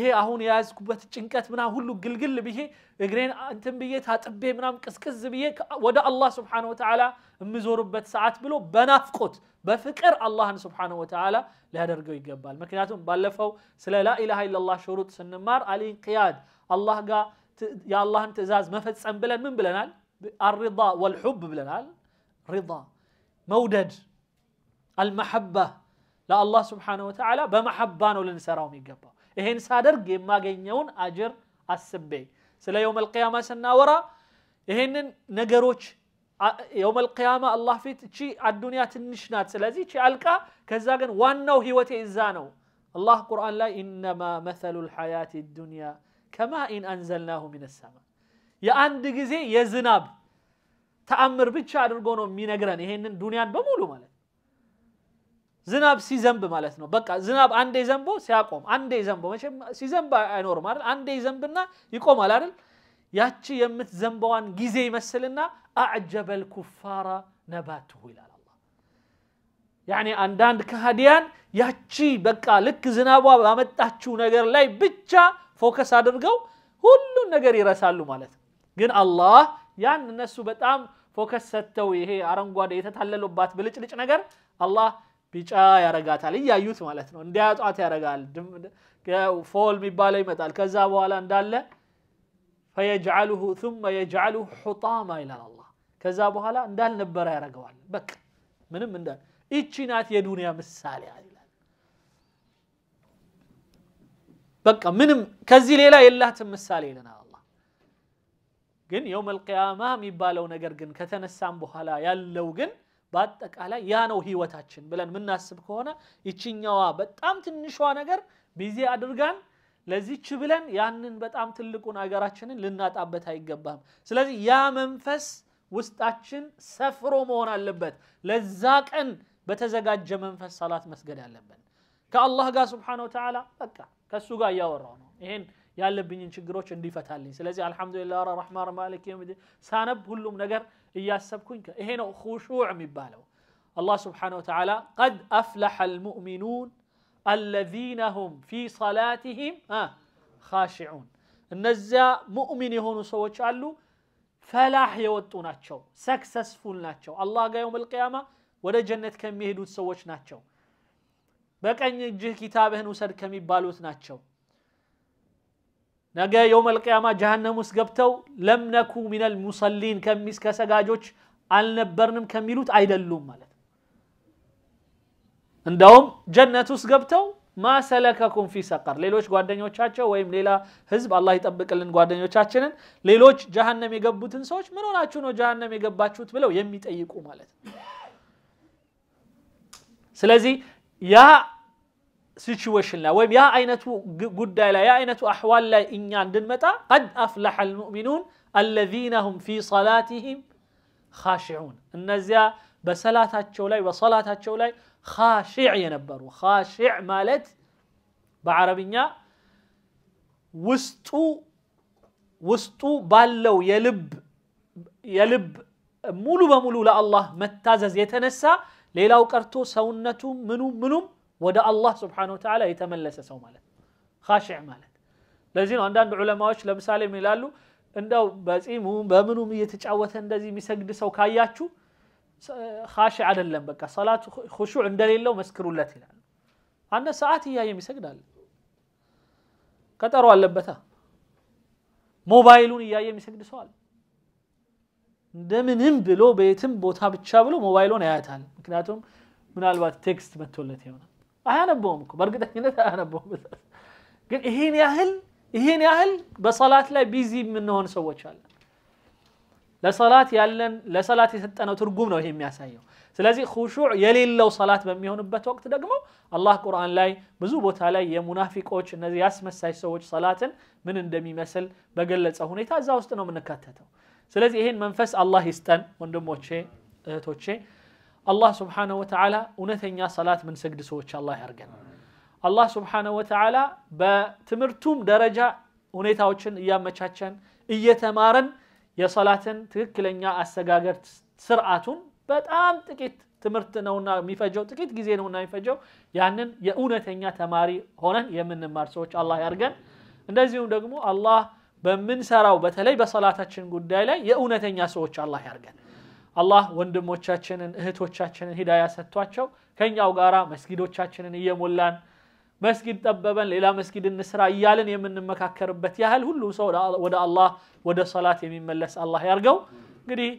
هي أهون ياز كبت جنكات منا هلو قلقل بيه يقرين أنتم بيه تاتبه منا مكسكز بيه ودا الله سبحانه وتعالى مزور بات ساعات بلو بنافقت بفكر الله سبحانه وتعالى لها لهدرقو يقبال مكناتهم بلفو سلا لا إله إلا الله شروط سنمار علي انقياد الله قار يا الله أنت زاز ما فتسم بلن من بلنال الرضا والحب بلنال رضا مودد المحبة لا الله سبحانه وتعالى بمحبان ولنسراو ميقبا إهين سادر ما جنيون أجر السبي سلا يوم القيامة سنة ورا إهين نقروش يوم القيامة الله في تشي الدنيا تنشنات سلازي تشي ألقى كذا وانو هيوتي إزانو الله قرآن لا إنما مثل الحياة الدنيا ከማኢን አንዘልናሁ ሚነሰማ የአንድ ጊዜ የዝናብ ተአምር ብቻ አድርጎ ነው የሚነግረን። ይሄንን ዱንያን በሙሉ ማለት ዝናብ ሲዘንብ ማለት ነው። በቃ ዝናብ አንዴ ዘንቦ ሲያቆም አንዴ ዘንቦ መቼም ሲዘንብ አይኖርም አይደል? አንዴ ዘንብና ይቆማል አይደል? ያቺ የምትዘንበዋን ጊዜ ይመስልና አዕጀበል ኩፋራ ነባትሁ ይላል አላህ። ያኔ አንዳንድ ከሃዲያን ያቺ በቃ ልክ ዝናቧ ባመጣችው ነገር ላይ ብቻ ፎከስ አድርገው ሁሉን ነገር ይረሳሉ ማለት ነው። ግን አላህ ያን እነሱ በጣም ፎከስ ሰጥተው ይሄ አረንጓዴ የተታለሉባት ብልጭልጭ ነገር አላህ ቢጫ ያረጋታል፣ እያዩት ማለት ነው። እንዲያጧት ያረጋል። ፎል የሚባለው ይመጣል። ከዛ በኋላ እንዳለ ፈየጅዐሉሁ ሱመ የጅዓሉሁ ሑጣማ ይላል አላህ። ከዛ በኋላ እንዳልነበረ ያረገዋል። በቃ ምንም እንዳ ይቺ ናት የዱንያ ምሳሌ በቃ ምንም ከዚህ ሌላ የላትም ምሳሌ ይለናል አላህ። ግን የውም አልቅያማ የሚባለው ነገር ግን ከተነሳም በኋላ ያለው ግን በአጠቃላይ ያ ነው ህይወታችን ብለን የምናስብ ከሆነ ይችኛዋ በጣም ትንሿ ነገር ቢዚ አድርጋን ለዚች ብለን ያንን በጣም ትልቁን አገራችንን ልናጣበት አይገባም። ስለዚህ ያ መንፈስ ውስጣችን ሰፍሮ መሆን አለበት። ለዛ ቀን በተዘጋጀ መንፈስ ሰላት መስገድ አለብን ከአላህ ጋር ስብሓነ ወተዓላ በቃ ከሱ ጋር እያወራው ነው ይሄን ያለብኝን ችግሮች እንዲፈታልኝ ስለዚህ አልሐምዱሊላህ ረህማን ማሊክ ሳነብ ሁሉም ነገር እያሰብኩኝ ይሄ ነው ሁሹዕ የሚባለው አላህ ስብሓነ ወተዓላ ቀድ አፍለሐ አልሙእሚኑን አለዚነ ሁም ፊ ሰላትህም ካሽዑን እነዚያ ሙእሚን የሆኑ ሰዎች አሉ ፈላህ የወጡ ናቸው ሰክሰስፉል ናቸው አላህ ጋየውም አልቅያማ ወደ ጀነት ከሚሄዱት ሰዎች ናቸው በቀኝ እጅህ ኪታብህን ውሰድ ከሚባሉት ናቸው። ነገ የውመል ቅያማ ጀሃነም ውስጥ ገብተው ለምነኩ ሚነል ሙሰሊን ከሚስ ከሰጋጆች አልነበርንም ከሚሉት አይደሉም ማለት ነው። እንደውም ጀነት ውስጥ ገብተው ማሰለከኩም ፊ ሰቀር ሌሎች ጓደኞቻቸው ወይም ሌላ ህዝብ አላህ ይጠብቅልን ጓደኞቻችንን ሌሎች ጀሃነም የገቡትን ሰዎች ምን ሆናችሁ ነው ጀሃነም የገባችሁት ብለው የሚጠይቁ ማለት ነው። ስለዚህ ያ ሲችዌሽን ላይ ወይም ያ አይነቱ ጉዳይ ላይ ያ አይነቱ አሕዋል ላይ እኛ እንድንመጣ ቀድ አፍለሐ ልሙእሚኑን አለዚነ ሁም ፊ ሰላትህም ካሽዑን እነዚያ በሰላታቸው ላይ በሰላታቸው ላይ ካሽዕ የነበሩ ካሽዕ ማለት በአረብኛ ውስጡ ውስጡ ባለው የልብ የልብ ሙሉ በሙሉ ለአላህ መታዘዝ የተነሳ ሌላው ቀርቶ ሰውነቱ ምኑ ምኑም ወደ አላህ ስብሓን ወተዓላ የተመለሰ ሰው ማለት ነው ካሽዕ ማለት ለዚህ ነው አንዳንድ ዑለማዎች ለምሳሌ ምን ይላሉ እንደው በጺሙ በምኑም እየተጫወተ እንደዚህ የሚሰግድ ሰው ካያችሁ ካሽዕ አይደለም በቃ ሰላት ሁሹዕ እንደሌለው መስክሩለት ይላሉ አንድ ሰዓት እያየ የሚሰግድ አለ ቀጠሮ አለበታ ሞባይሉን እያየ የሚሰግድ ሰው አለ እንደምንም ብሎ በየትም ቦታ ብቻ ብሎ ሞባይሉን ያያታል። ምክንያቱም ምናልባት ቴክስት መቶለት ይሆናል። አያነበውም እኮ በእርግጠኝነት አያነበውም። ግን ይሄን ያህል ይሄን ያህል በሰላት ላይ ቢዚ የምንሆን ሰዎች አለ። ለሰላት ያለን ለሰላት የሰጠነው ትርጉም ነው ይሄ የሚያሳየው። ስለዚህ ሁሹዕ የሌለው ሰላት በሚሆንበት ወቅት ደግሞ አላህ ቁርአን ላይ ብዙ ቦታ ላይ የሙናፊቆች እነዚህ ያስመሳይ ሰዎች ሰላትን ምን እንደሚመስል በገለጸ ሁኔታ እዛ ውስጥ ነው የምንካተተው። ስለዚህ ይሄን መንፈስ አላህ ይስጠን ወንድሞቼ እህቶቼ አላህ ስብሓነሁ ወተዓላ እውነተኛ ሰላት ምንሰግድ ሰዎች አላህ ያርገን አላህ ስብሓነሁ ወተዓላ በትምህርቱም ደረጃ ሁኔታዎችን እያመቻቸን እየተማረን የሰላትን ትክክለኛ አሰጋገር ስርዓቱን በጣም ጥቂት ትምህርት ነውና የሚፈጀው ጥቂት ጊዜ ነውና የሚፈጀው ያንን የእውነተኛ ተማሪ ሆነን የምንማር ሰዎች አላህ ያርገን እንደዚሁም ደግሞ አላህ በምንሰራው በተለይ በሰላታችን ጉዳይ ላይ የእውነተኛ ሰዎች አላህ ያርገን። አላህ ወንድሞቻችንን እህቶቻችንን ሂዳያ ሰጥቷቸው ከኛው ጋራ መስጊዶቻችንን እየሞላን መስጊድ ጠበበን ሌላ መስጊድ እንስራ እያልን የምንመካከርበት ያህል ሁሉም ሰው ወደ አላህ ወደ ሰላት የሚመለስ አላህ ያርገው። እንግዲህ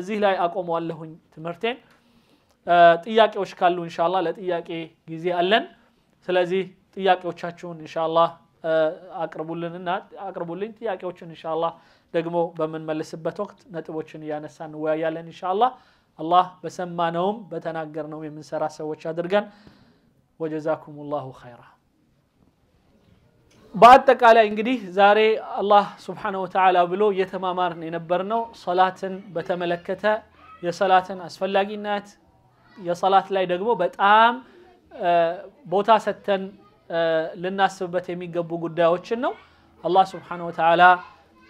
እዚህ ላይ አቆመዋለሁኝ ትምህርቴን። ጥያቄዎች ካሉ እንሻላ ለጥያቄ ጊዜ አለን። ስለዚህ ጥያቄዎቻችሁን እንሻላ። አቅርቡልንና አቅርቡልኝ ጥያቄዎችን እንሻላ ደግሞ በምንመልስበት ወቅት ነጥቦችን እያነሳ እንወያያለን እንሻላ አላህ በሰማነውም በተናገርነውም የምንሰራ ሰዎች አድርገን ወጀዛኩም ላሁ ኸይራ በአጠቃላይ እንግዲህ ዛሬ አላህ ስብሓነ ወተዓላ ብሎ እየተማማርን የነበርነው ሰላትን በተመለከተ የሰላትን አስፈላጊነት የሰላት ላይ ደግሞ በጣም ቦታ ሰተን ልናስብበት የሚገቡ ጉዳዮችን ነው አላህ ስብሓን ወተዓላ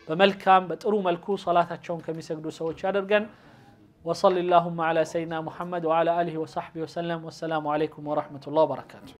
በመልካም በጥሩ መልኩ ሰላታቸውን ከሚሰግዱ ሰዎች ያደርገን وصلى اللهم على سيدنا محمد وعلى اله وصحبه وسلم والسلام عليكم ورحمه الله وبركاته